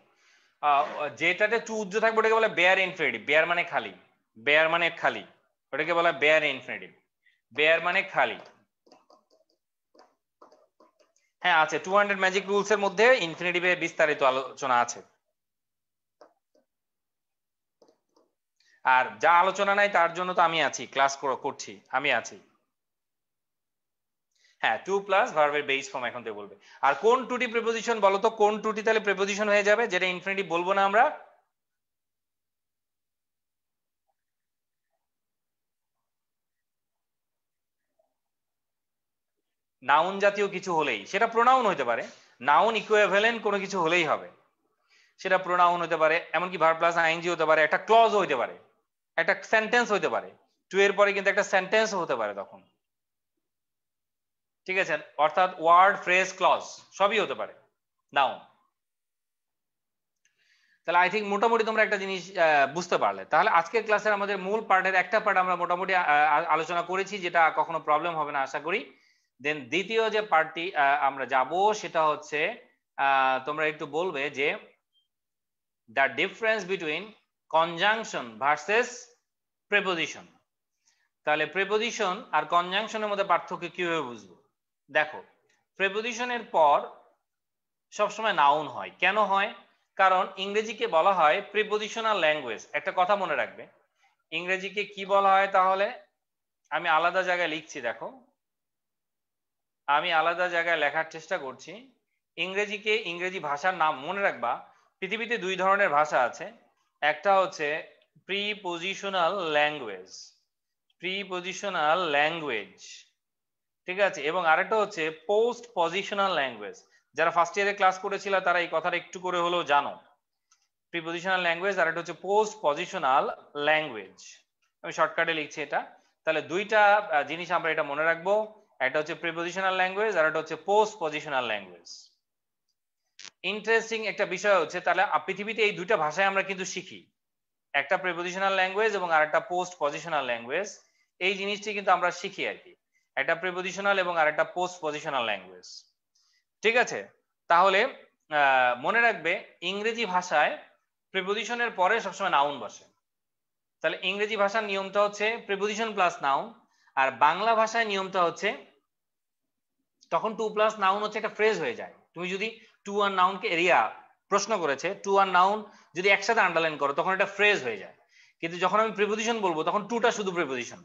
যেটাতে টু উজ্জ থাকবে ওটাকে বলে বেয়ার ইনফিনিটিভ বেয়ার মানে খালি বেয়ার মানে খালি ওটাকে বলে বেয়ার ইনফিনিটিভ বেয়ার মানে খালি হ্যাঁ আছে টু হান্ড্রেড ম্যাজিক রুলস এর মধ্যে ইনফিনিটিভে বিস্তারিত আলোচনা আছে আর যা আলোচনা নাই তার জন্য তো আমি আছি ক্লাস করছি আমি আছি হ্যাঁ টু প্লাস ভার্বের বেস ফর্ম এখন তো বলবে আর কোন টুটি প্রিপোজিশন বলো তো কোন টুটি তাহলে প্রিপোজিশন হয়ে যাবে যেটা ইনফিনিটিভ বলবো না আমরা নাউন জাতীয় কিছু হলেই সেটা প্রোনাউন হতে পারে নাউন ইকুয়েভেলেন্ট কোনো কিছু হলেই হবে সেটা প্রোনাউন হতে পারে এমনকি ভার প্লাস আইনজি হতে পারে একটা ক্লজ হতে পারে একটা সেন্টেন্স হতে পারে টু এর পরে কিন্তু একটা সেন্টেন্স হতে পারে তখন ঠিক আছে অর্থাৎ ওয়ার্ড ফ্রেজ ক্লজ সবই হতে পারে নাউন তাহলে আই থিঙ্ক মোটামুটি তোমরা একটা জিনিস বুঝতে পারলে তাহলে আজকের ক্লাসের আমাদের মূল পার্টের একটা পার্ট আমরা মোটামুটি আলোচনা করেছি যেটা কখনো প্রবলেম হবে না আশা করি দেন দ্বিতীয় যে পার্টি আমরা যাব সেটা হচ্ছে তোমরা একটু বলবে যে the difference between conjunction versus preposition তাহলে প্রেপোজিশন আর কনজাংশনের মধ্যে পার্থক্য কিভাবে বুঝবো দেখো প্রেপোজিশনের পর সবসময় নাউন হয় কেন হয় কারণ ইংরেজিকে বলা হয় প্রিপোজিশনাল ল্যাঙ্গুয়েজ একটা কথা মনে রাখবে ইংরেজিকে কি বলা হয় তাহলে আমি আলাদা জায়গায় লিখছি দেখো আমি আলাদা জায়গায় লেখার চেষ্টা করছি ইংরেজিকে ইংরেজি ভাষার নাম মনে রাখবা পৃথিবীতে দুই ধরনের ভাষা আছে একটা হচ্ছে প্রিপোজিশনাল ল্যাঙ্গুয়েজ প্রিপোজিশনাল ল্যাঙ্গুয়েজ ঠিক আছে এবং আরেকটা হচ্ছে পোস্ট পজিশনাল ল্যাঙ্গুয়েজ যারা ফার্স্ট ইয়ারে ক্লাস করেছিল তারা এই কথাটা একটু করে হলেও জানো প্রিপোজিশনাল ল্যাঙ্গুয়েজ আর একটা হচ্ছে পোস্ট পজিশনাল ল্যাঙ্গুয়েজ আমি শর্টকাটে লিখছি এটা তাহলে দুইটা জিনিস আমরা এটা মনে রাখবো একটা হচ্ছে প্রিপোজিশনাল ল্যাঙ্গুয়েজ আর একটা হচ্ছে পোস্ট পজিশনাল ল্যাঙ্গুয়েজ ইন্টারেস্টিং একটা বিষয় হচ্ছে তাহলে পৃথিবীতে এই দুইটা ভাষায় আমরা কিন্তু শিখি একটা প্রিপোজিশনাল ল্যাঙ্গুয়েজ এবং আর একটা পোস্ট পজিশনাল ল্যাঙ্গুয়েজ এই জিনিসটি কিন্তু আমরা শিখি আর কি একটা প্রিপোজিশনাল এবং আর একটা পোস্ট পজিশনাল ল্যাঙ্গুয়েজ ঠিক আছে তাহলে মনে রাখবে ইংরেজি ভাষায় প্রিপোজিশনের পরে সবসময় নাউন বসে তাহলে ইংরেজি ভাষার নিয়মটা হচ্ছে প্রিপোজিশন প্লাস নাউন আর বাংলা ভাষায় নিয়মটা হচ্ছে তখন টু প্লাস নাউন হচ্ছে একটা ফ্রেজ হয়ে যায় তুমি যদি টু আর নাউনকে এরিয়া প্রশ্ন করেছে টু আর নাউন যদি একসাথে আন্ডারলাইন করো তখন এটা ফ্রেজ হয়ে যায় কিন্তু যখন আমি প্রিপোজিশন বলবো তখন টুটা শুধু প্রিপোজিশন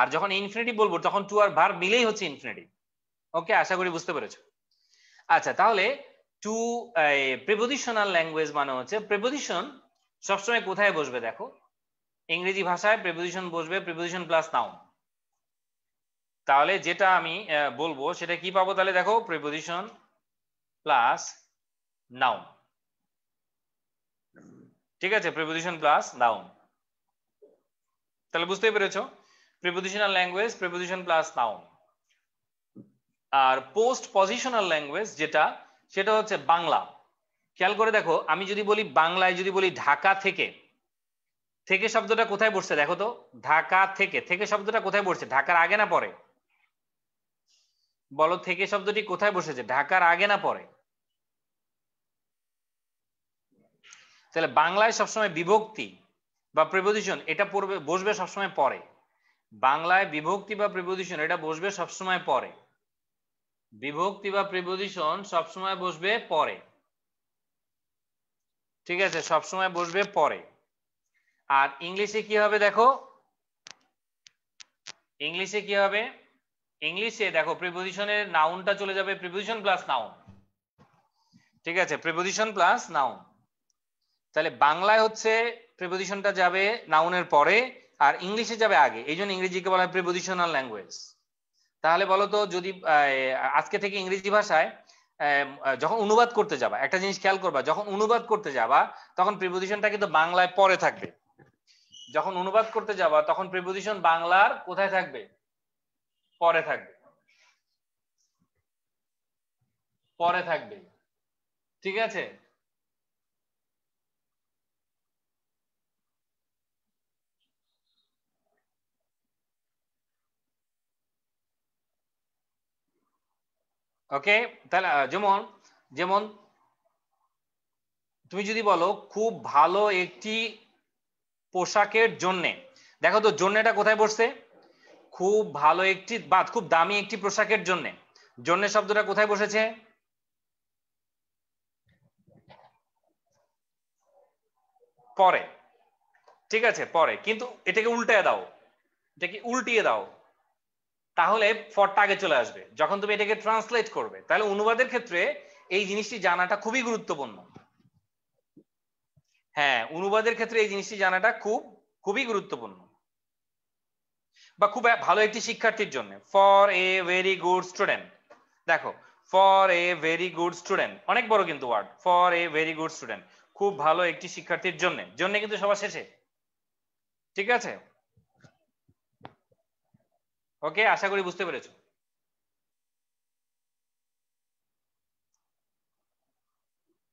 আর যখন ইনফিনিটি বলবো তখন টু আর ভার মিলেই হচ্ছে ইনফিনিটি ওকে আশা করি বুঝতে পেরেছো আচ্ছা তাহলে টু প্রিপোজিশনাল ল্যাঙ্গুয়েজ মানে হচ্ছে প্রিপোজিশন সবসময় কোথায় বসবে দেখো ইংরেজি ভাষায় প্রিপোজিশন বসবে প্রিপোজিশন প্লাস নাউন তাহলে যেটা আমি বলবো সেটা কি পাবো তাহলে দেখো প্রিপোজিশন প্লাস নাউন ঠিক আছে প্রিপোজিশন প্লাস নাউন তাহলে বুঝতেই পেরেছো prepositional language preposition plus noun আর পোস্ট পজিশনাল ল্যাঙ্গুয়েজ যেটা সেটা হচ্ছে বাংলা খেয়াল করে দেখো আমি যদি বলি বাংলায় যদি বলি ঢাকা থেকে থেকে শব্দটা কোথায় বসছে দেখো তো ঢাকা থেকে থেকে শব্দটা কোথায় বসছে ঢাকার আগে না পরে বলো থেকে শব্দটি কোথায় বসেছে ঢাকার আগে না পরে তাহলে বাংলায় সবসময় বিভক্তি বা প্রিপোজিশন এটা পড়বে বসবে সবসময় পরে বাংলায় বিভক্তি বা প্রিপোজিশন এটা বসবে সবসময় পরে বিভক্তি বা প্রিপোজিশন সবসময় বসবে পরে ঠিক আছে সবসময় বসবে পরে আর ইংলিশে কি হবে দেখো ইংলিশে কি হবে ইংলিশে দেখো প্রিপোজিশনের নাউনটা চলে যাবে প্রিপোজিশন প্লাস নাউন ঠিক আছে প্রিপোজিশন প্লাস নাউন তাহলে বাংলায় হচ্ছে প্রিপোজিশনটা যাবে নাউনের পরে আর ইংলিশে যাবে আগে এই জন্য ইংরেজিকে বলা হয় প্রিপোজিশনাল ল্যাঙ্গুয়েজ তাহলে বলো তো যদি আজকে থেকে ইংরেজি ভাষায় যখন অনুবাদ করতে যাবা একটা জিনিস খেয়াল করবা যখন অনুবাদ করতে যাবা তখন প্রিপোজিশনটা কিন্তু বাংলায় পরে থাকবে যখন অনুবাদ করতে যাবা তখন প্রিপোজিশন বাংলার কোথায় থাকবে পরে থাকবে পরে থাকবে ঠিক আছে ওকে তাহলে যেমন যেমন তুমি যদি বলো খুব ভালো একটি পোশাকের জন্যে দেখো তো জন্যেটা কোথায় বসছে খুব ভালো একটি বা খুব দামি একটি পোশাকের জন্য জন্য শব্দটা কোথায় বসেছে পরে ঠিক আছে পরে কিন্তু এটাকে উল্টে দাও এটাকে উল্টিয়ে দাও তাহলে ফরটা আগে চলে আসবে যখন তুমি এটাকে ট্রান্সলেট করবে তাহলে অনুবাদের ক্ষেত্রে এই জিনিসটি জানাটা খুবই গুরুত্বপূর্ণ হ্যাঁ অনুবাদের ক্ষেত্রে এই জিনিসটি জানাটা খুব খুবই গুরুত্বপূর্ণ বা খুব ভালো একটি শিক্ষার্থীর জন্য for a very good student দেখো for a very good student অনেক বড় কিন্তু word for a very good student খুব ভালো একটি শিক্ষার্থীর জন্য জন্য কিন্তু সবার শেষে ঠিক আছে ওকে আশা করি বুঝতে পেরেছো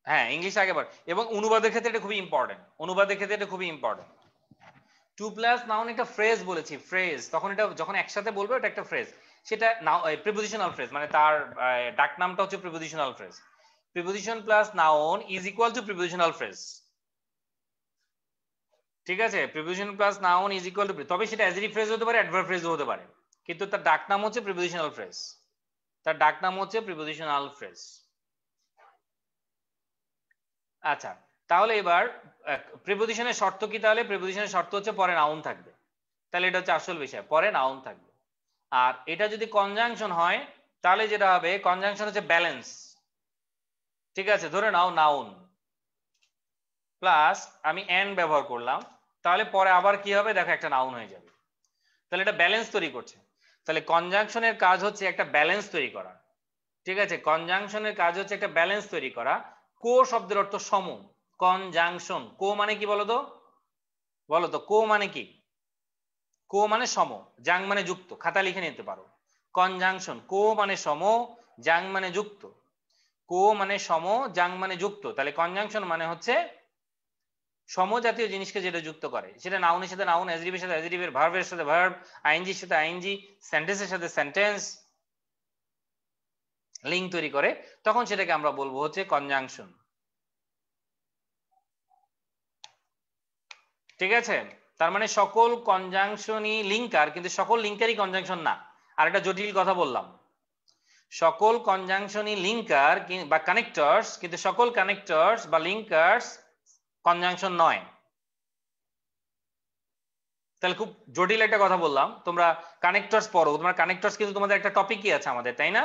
হ্যাঁ ইংলিশ আগে এবং অনুবাদের ক্ষেত্রে এটা খুবই ইম্পর্টেন্ট অনুবাদের ক্ষেত্রে এটা খুবই ইম্পর্টেন্ট টু প্লাস নাউন একটা ফ্রেজ বলেছি ফ্রেজ তখন এটা যখন একসাথে বলবে ওটা একটা ফ্রেজ সেটা নাও প্রিপোজিশনাল ফ্রেজ মানে তার ডাক নামটা হচ্ছে prepositional phrase preposition plus noun is equal to prepositional phrase ঠিক আছে preposition plus noun is equal to তবে সেটা অ্যাজরি ফ্রেজ হতে পারে অ্যাডভার ফ্রেজ হতে পারে কিন্তু তার ডাক নাম হচ্ছে প্রিপোজিশনাল ফ্রেজ তার ডাক নাম হচ্ছে প্রিপোজিশনাল ফ্রেজ আচ্ছা তাহলে এবার প্রিপোজিশনের শর্ত কি তাহলে প্রিপোজিশনের শর্ত হচ্ছে পরে নাউন থাকবে তাহলে এটা হচ্ছে আসল বিষয় পরে নাউন থাকবে আর এটা যদি কনজাংশন হয় তাহলে যেটা হবে কনজাংশন হচ্ছে ব্যালেন্স ঠিক আছে ধরে নাও নাউন প্লাস আমি এন ব্যবহার করলাম তাহলে পরে আবার কি হবে দেখো একটা নাউন হয়ে যাবে তাহলে এটা ব্যালেন্স তৈরি করছে তাহলে কনজাংশনের কাজ হচ্ছে একটা ব্যালেন্স তৈরি করা ঠিক আছে কনজাংশনের কাজ হচ্ছে একটা ব্যালেন্স তৈরি করা কো শব্দের অর্থ সম কনজাংশন কো মানে কি বলতো বলতো কো মানে কি কো মানে সম জাং মানে যুক্ত খাতা লিখে নিতে পারো কনজাংশন কো মানে সম জাং মানে যুক্ত কো মানে সম জাং মানে যুক্ত তাহলে কনজাংশন মানে হচ্ছে সমজাতীয় জিনিসকে যেটা যুক্ত করে সেটা নাউনের সাথে নাউন অ্যাজরিবের সাথে অ্যাজরিবের ভার্বের সাথে ভার্ব আইনজির সাথে আইনজি সেন্টেন্সের সাথে সেন্টেন্স লিঙ্ক তৈরি করে তখন সেটাকে আমরা বলবো হচ্ছে কনজাংশন ঠিক আছে তার মানে সকল কনজাংশনই লিঙ্কার কিন্তু সকল লিঙ্কারই কনজাংশন না আর একটা জটিল কথা বললাম সকল কনজাংশনই লিঙ্কার বা কানেক্টরস কিন্তু সকল কানেক্টরস বা লিঙ্কারস কনজাংশন নয় তাহলে খুব জটিল একটা কথা বললাম তোমরা কানেক্টরস পড়ো তোমার কানেক্টরস কিন্তু তোমাদের একটা টপিকই আছে আমাদের তাই না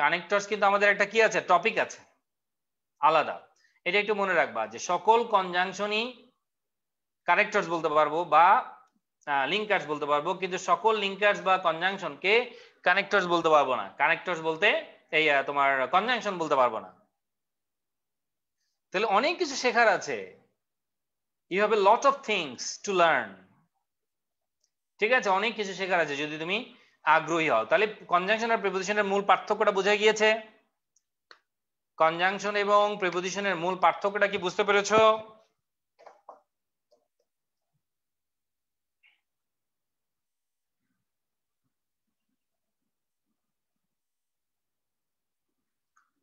কানেক্টরস কিন্তু আমাদের একটা কি আছে টপিক আছে আলাদা এটা একটু মনে রাখবা যে সকল কনজাংশনই কারেক্টরস বলতে পারবো বা লিঙ্কার্স বলতে পারবো কিন্তু সকল লিঙ্কার্স বা কনজাংশনকে কানেক্টরস বলতে পারবো না কানেক্টরস বলতে এই তোমার কনজাংশন বলতে পারবো না তাহলে অনেক কিছু শেখার আছে you have a lot of things to learn ঠিক আছে অনেক কিছু শেখার আছে যদি তুমি আগ্রহী হও তাহলে কনজাংশন আর প্রিপোজিশনের মূল পার্থক্যটা বোঝা গিয়েছে কনজাংশন এবং প্রিপোজিশনের মূল পার্থক্যটা কি বুঝতে পেরেছো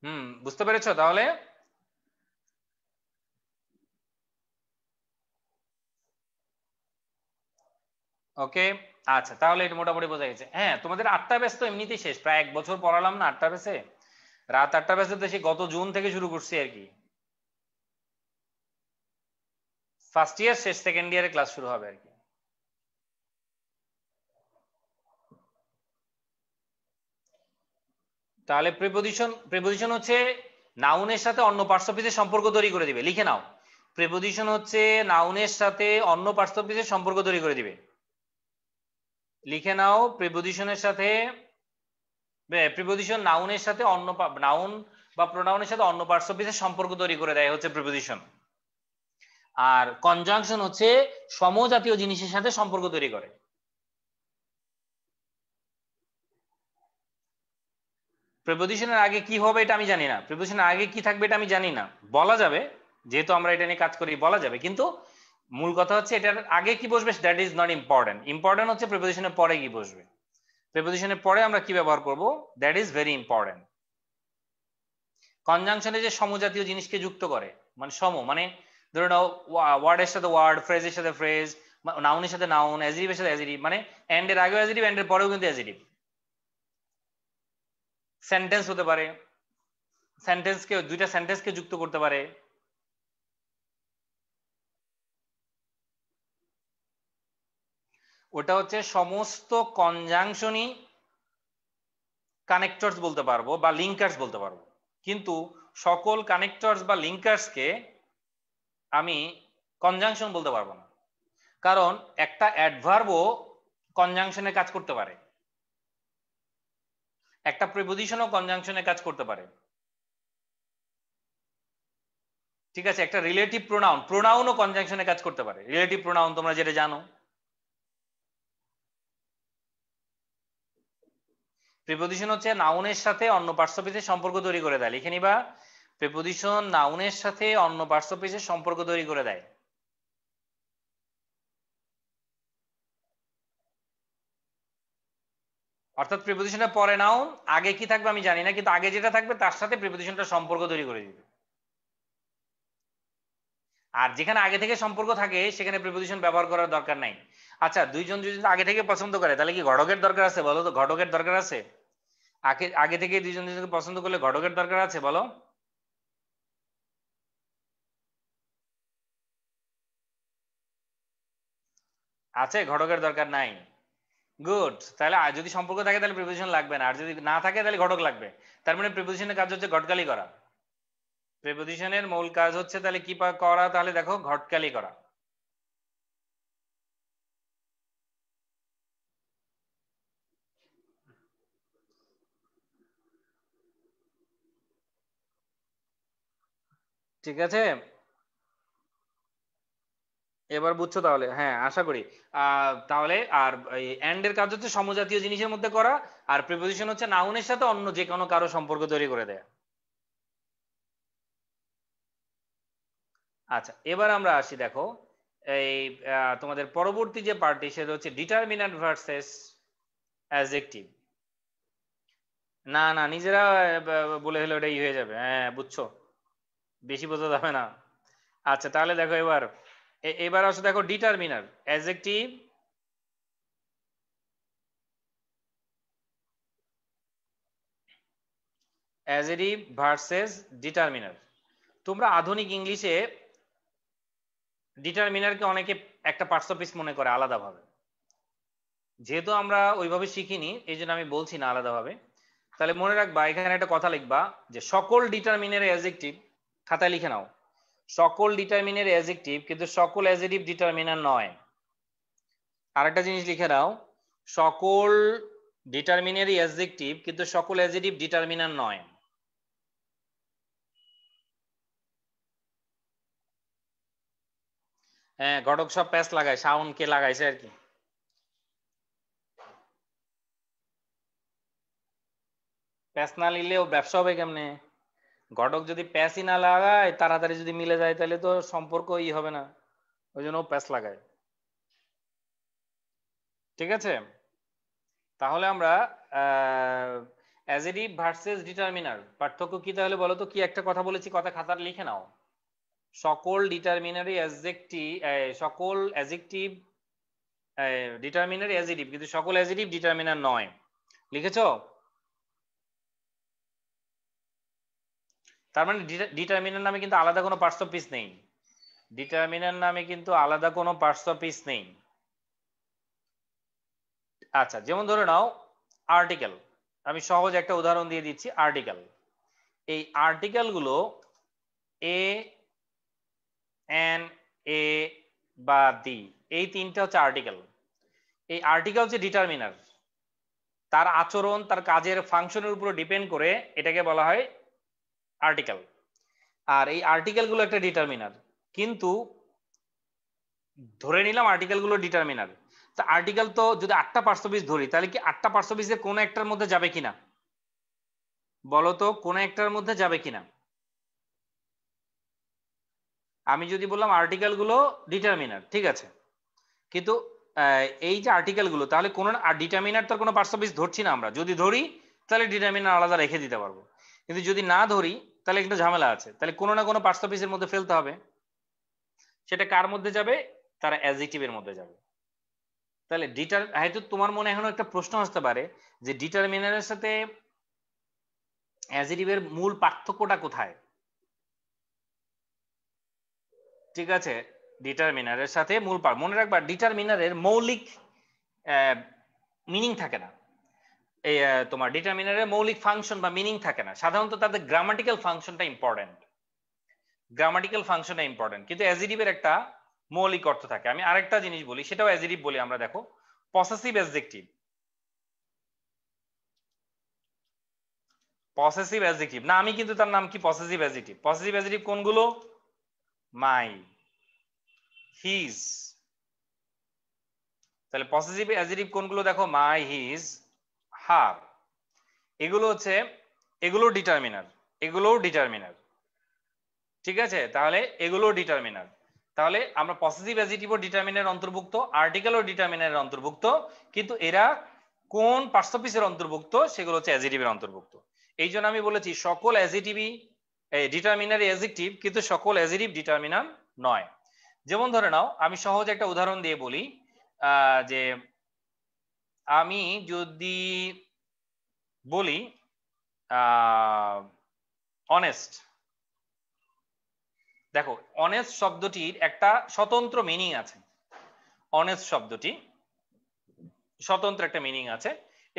হুম বুঝতে পেরেছো তাহলে ওকে আচ্ছা তাহলে এটা মোটামুটি বোঝা গেছে হ্যাঁ তোমাদের আটটা ব্যস্ত তো এমনিতেই শেষ প্রায় এক বছর পড়ালাম না আটটা ব্যাসে রাত আটটা ব্যাচে তো গত জুন থেকে শুরু করছি আর কি ফার্স্ট ইয়ার শেষ সেকেন্ড ইয়ারে ক্লাস শুরু হবে আর কি তাহলে প্রিপোজিশন প্রিপোজিশন হচ্ছে নাউনের সাথে অন্য পার্শ্বপিসের সম্পর্ক তৈরি করে দিবে লিখে নাও প্রিপোজিশন হচ্ছে নাউনের সাথে অন্য পার্শ্বপিসের সম্পর্ক তৈরি করে দিবে লিখে নাও প্রিপোজিশনের সাথে প্রিপোজিশন নাউনের সাথে অন্য নাউন বা প্রোনাউনের সাথে অন্য পার্শ্বপিসের সম্পর্ক তৈরি করে দেয় হচ্ছে প্রিপোজিশন আর কনজাংশন হচ্ছে সমজাতীয় জিনিসের সাথে সম্পর্ক তৈরি করে প্রিপোজিশনের আগে কি হবে এটা আমি জানি না প্রিপোজিশনের আগে কি থাকবে এটা আমি জানি না বলা যাবে যেহেতু আমরা এটা নিয়ে কাজ করি বলা যাবে কিন্তু মূল কথা হচ্ছে এটার আগে কি বসবে that is not important important হচ্ছে প্রিপোজিশনের পরে কি বসবে প্রিপোজিশনের পরে আমরা কি ব্যবহার করব দ্যাট ইজ ভেরি ইম্পর্টেন্ট কনজাংশনে যে সমজাতীয় জিনিসকে যুক্ত করে মানে সম মানে ধরে নাও ওয়ার্ডের সাথে ওয়ার্ড ফ্রেজের সাথে ফ্রেজ নাউনের সাথে নাউন অ্যাজিটিভের সাথে অ্যাজিটিভ মানে এন্ডের আগেও অ্যাজিটিভ এন্ডের পরেও কিন্তু অ্যাজিটিভ সেন্টেন্স হতে পারে সেন্টেন্সকে দুইটা সেন্টেন্সকে যুক্ত করতে পারে ওটা হচ্ছে সমস্ত কনজাংশনই কানেক্টরস বলতে পারবো বা লিঙ্কার্স বলতে পারবো কিন্তু সকল কানেক্টরস বা লিঙ্কার্সকে আমি কনজাংশন বলতে পারবো না কারণ একটা অ্যাডভার্বও কনজাংশনে কাজ করতে পারে একটা প্রিপোজিশনও কনজাংশনে কাজ করতে পারে ঠিক আছে একটা রিলেটিভ প্রোনাউন প্রোনাউনও কনজাংশনে কাজ করতে পারে রিলেটিভ প্রোনাউন তোমরা যেটা জানো প্রিপোজিশন হচ্ছে নাউনের সাথে অন্য পার্শ্বপিসের সম্পর্ক তৈরি করে দেয় লিখে নিবা প্রিপোজিশন নাউনের সাথে অন্য পার্শ্বপিসের সম্পর্ক তৈরি করে দেয় অর্থাৎ প্রিপোজিশনটা পরে নাও আগে কি থাকবে আমি জানি না কিন্তু আগে যেটা থাকবে তার সাথে প্রিপোজিশনটা সম্পর্ক তৈরি করে দিবে আর যেখানে আগে থেকে সম্পর্ক থাকে সেখানে প্রিপোজিশন ব্যবহার করার দরকার নাই আচ্ছা দুইজন যদি আগে থেকে পছন্দ করে তাহলে কি ঘটকের দরকার আছে বলো তো ঘটকের দরকার আছে আগে আগে থেকে দুইজন দুজনকে পছন্দ করলে ঘটকের দরকার আছে বলো আছে ঘটকের দরকার নাই গুড তাহলে যদি সম্পর্ক থাকে তাহলে প্রিপোজিশন লাগবে না আর যদি না থাকে তাহলে ঘটক লাগবে তার মানে প্রিপোজিশনের কাজ হচ্ছে ঘটকালি করা প্রিপোজিশনের মূল কাজ হচ্ছে তাহলে কি করা তাহলে দেখো ঘটকালি করা ঠিক আছে এবার বুঝছো তাহলে হ্যাঁ আশা করি তাহলে আর এন্ড এর কাজ হচ্ছে সমজাতীয় জিনিসের মধ্যে করা আর প্রিপোজিশন হচ্ছে নাউনের সাথে অন্য যে কোনো কারো সম্পর্ক তৈরি করে দেয়া আচ্ছা এবার আমরা আসি দেখো এই তোমাদের পরবর্তী যে পার্টি সেটা হচ্ছে ডিটারমিনেন্ট ভার্সেস অ্যাডজেক্টিভ না না নিজেরা বলে হলো এটা ই হয়ে যাবে হ্যাঁ বুঝছো বেশি বোঝা যাবে না আচ্ছা তাহলে দেখো এবার এবার আসো দেখো determiner adjective adjective versus determiner তোমরা আধুনিক ইংলিশে ডিটারমিনারকে অনেকে একটা পার্টস পিস মনে করে আলাদাভাবে যেহেতু আমরা ওইভাবে শিখিনি এই জন্য আমি বলছি না আলাদাভাবে তাহলে মনে রাখবা এখানে একটা কথা লিখবা যে সকল ডিটারমিনের অ্যাজেকটিভ খাতায় লিখে নাও সকল ডিটারমিনের অ্যাজেক্টিভ কিন্তু সকল অ্যাজেটিভ ডিটারমিনার নয় আরেকটা জিনিস লিখে নাও সকল ডিটারমিনেরই অ্যাজেক্টিভ কিন্তু সকল অ্যাজেটিভ ডিটারমিনার নয় হ্যাঁ ঘটক সব প্যাস লাগায় সাউন্ড কে লাগাইছে আর কি প্যাস না নিলেও ব্যবসা হবে কেমনে ঘটক যদি প্যাসই না লাগায় তাড়াতাড়ি যদি মিলে যায় তাহলে তো সম্পর্ক ই হবে না ওই জন্য প্যাস লাগায় ঠিক আছে তাহলে আমরা অ্যাজেডিভ ভার্সেস ডিটারমিনার পার্থক্য কি তাহলে বলো তো কি একটা কথা বলেছি কথা খাতার লিখে নাও সকল ডিটারমিনারি অ্যাজেক্টিভ সকল অ্যাজেক্টিভ ডিটারমিনারি অ্যাজেটিভ কিন্তু সকল অ্যাজেডিভ ডিটারমিনার নয় লিখেছো তার মানে ডিটারমিনার নামে কিন্তু আলাদা কোনো পার্টস অফ পিস নেই ডিটারমিনার নামে কিন্তু আলাদা কোনো পার্টস অফ পিস নেই আচ্ছা যেমন ধরে নাও আর্টিকেল আমি সহজ একটা উদাহরণ দিয়ে দিচ্ছি আর্টিকেল এই আর্টিকেল গুলো এ এন এ বা দি এই তিনটা হচ্ছে আর্টিকেল এই আর্টিকেল হচ্ছে ডিটারমিনার তার আচরণ তার কাজের ফাংশনের উপর ডিপেন্ড করে এটাকে বলা হয় আর্টিকেল আর এই আর্টিকেলগুলো একটা ডিটারমিনার কিন্তু ধরে নিলাম আর্টিকেলগুলো ডিটারমিনার তা আর্টিকেল তো যদি আটটা পার্সোপিস ধরি তাহলে কি আটটা পার্সোপিসের কোনো একটার মধ্যে যাবে কিনা বলতো কোন একটার মধ্যে যাবে কিনা আমি যদি বললাম আর্টিকেল গুলো ডিটারমিনার ঠিক আছে কিন্তু এই যে আর্টিকেল গুলো তাহলে কোন ডিটারমিনার তো কোনো পার্সোপিস ধরছি না আমরা যদি ধরি তাহলে ডিটারমিনার আলাদা রেখে দিতে পারবো কিন্তু যদি না ধরি তাহলে একটা ঝামেলা আছে তাহলে কোনো না কোনো পার্টস অফিসের মধ্যে ফেলতে হবে সেটা কার মধ্যে যাবে তারা অ্যাজিটিভের মধ্যে যাবে তাহলে ডিটার হয়তো তোমার মনে এখনো একটা প্রশ্ন আসতে পারে যে ডিটারমিনারের সাথে অ্যাজিটিভের মূল পার্থক্যটা কোথায় ঠিক আছে ডিটারমিনারের সাথে মূল মনে রাখবা ডিটারমিনারের মৌলিক মিনিং থাকে না এই তোমার ডিটারমিনারের মৌলিক ফাংশন বা মিনিং থাকে না সাধারণত তাদের গ্রামাটিক্যাল ফাংশনটা ইম্পর্টেন্ট গ্রামাটিক্যাল ফাংশনটা ইম্পর্টেন্ট কিন্তু অ্যাজিটিভের একটা মৌলিক অর্থ থাকে আমি আরেকটা জিনিস বলি সেটাও অ্যাজিটিভ বলি আমরা দেখো পসেসিভ অ্যাজেকটিভ পসেসিভ অ্যাজেকটিভ না আমি কিন্তু তার নাম কি পসেসিভ অ্যাজেকটিভ পসেসিভ অ্যাজেকটিভ কোনগুলো মাই হিজ তাহলে পসেসিভ অ্যাজেকটিভ কোনগুলো দেখো মাই হিজ হার এগুলো হচ্ছে এগুলো ডিটারমিনার এগুলোও ডিটারমিনার ঠিক আছে তাহলে এগুলো ডিটারমিনার তাহলে আমরা পজিটিভ অ্যাজিটিভ ডিটারমিনার অন্তর্ভুক্ত আর্টিকেলও ডিটারমিনার অন্তর্ভুক্ত কিন্তু এরা কোন পার্সপিসের অন্তর্ভুক্ত সেগুলো হচ্ছে অ্যাজিটিভের অন্তর্ভুক্ত এই জন্য আমি বলেছি সকল অ্যাজিটিভই ডিটারমিনার অ্যাজিটিভ কিন্তু সকল অ্যাজিটিভ ডিটারমিনার নয় যেমন ধরে নাও আমি সহজ একটা উদাহরণ দিয়ে বলি যে আমি যদি বলি অনেস্ট দেখো অনেস্ট শব্দটির একটা স্বতন্ত্র মিনিং আছে অনেস্ট শব্দটি স্বতন্ত্র একটা মিনিং আছে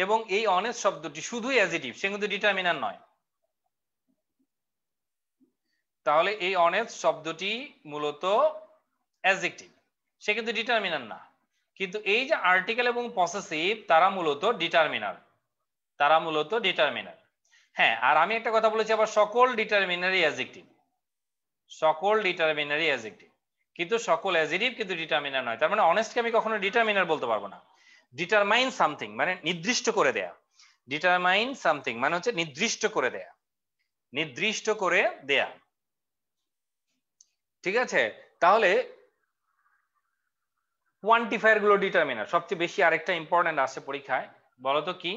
এবং এই অনেস্ট শব্দটি শুধু অ্যাজিটিভ সে কিন্তু ডিটারমিনার নয় তাহলে এই অনেস্ট শব্দটি মূলত অ্যাজেক্টিভ সে কিন্তু ডিটারমিনার না কিন্তু এই যে আর্টিকেল এবং পসেসিভ তারা মূলত ডিটারমিনার তারা মূলত ডিটারমিনার হ্যাঁ আর আমি একটা কথা বলেছি আবার সকল ডিটারমিনারি অ্যাজেক্টিভ সকল ডিটারমিনারি অ্যাজেক্টিভ কিন্তু সকল অ্যাজেটিভ কিন্তু ডিটারমিনার নয় তার মানে অনেস্টকে আমি কখনো ডিটারমিনার বলতে পারবো না ডিটারমাইন সামথিং মানে নির্দিষ্ট করে দেয়া ডিটারমাইন সামথিং মানে হচ্ছে নির্দিষ্ট করে দেয়া নির্দিষ্ট করে দেয়া ঠিক আছে তাহলে কোয়ান্টিফায়ার গুলো ডিটারমিনার সবচেয়ে বেশি আরেকটা ইম্পর্টেন্ট আছে পরীক্ষায় বলতো কি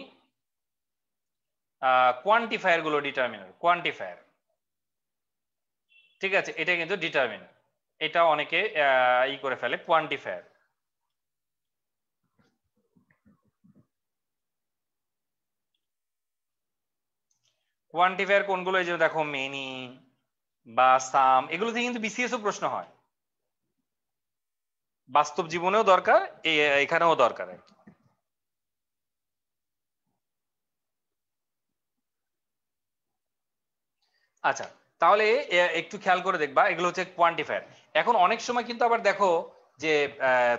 কোয়ান্টিফায়ার গুলো ডিটারমিনার কোয়ান্টিফায়ার ঠিক আছে এটা কিন্তু ডিটারমিন এটা অনেকে ই করে ফেলে কোয়ান্টিফায়ার কোয়ান্টিফায়ার কোনগুলো এই যে দেখো মেনি বা সাম এগুলো থেকে কিন্তু বিসিএসও প্রশ্ন হয় বাস্তব জীবনেও দরকার এখানেও দরকার আচ্ছা তাহলে একটু খেয়াল করে দেখবা এগুলো হচ্ছে কোয়ান্টিফায়ার এখন অনেক সময় কিন্তু আবার দেখো যে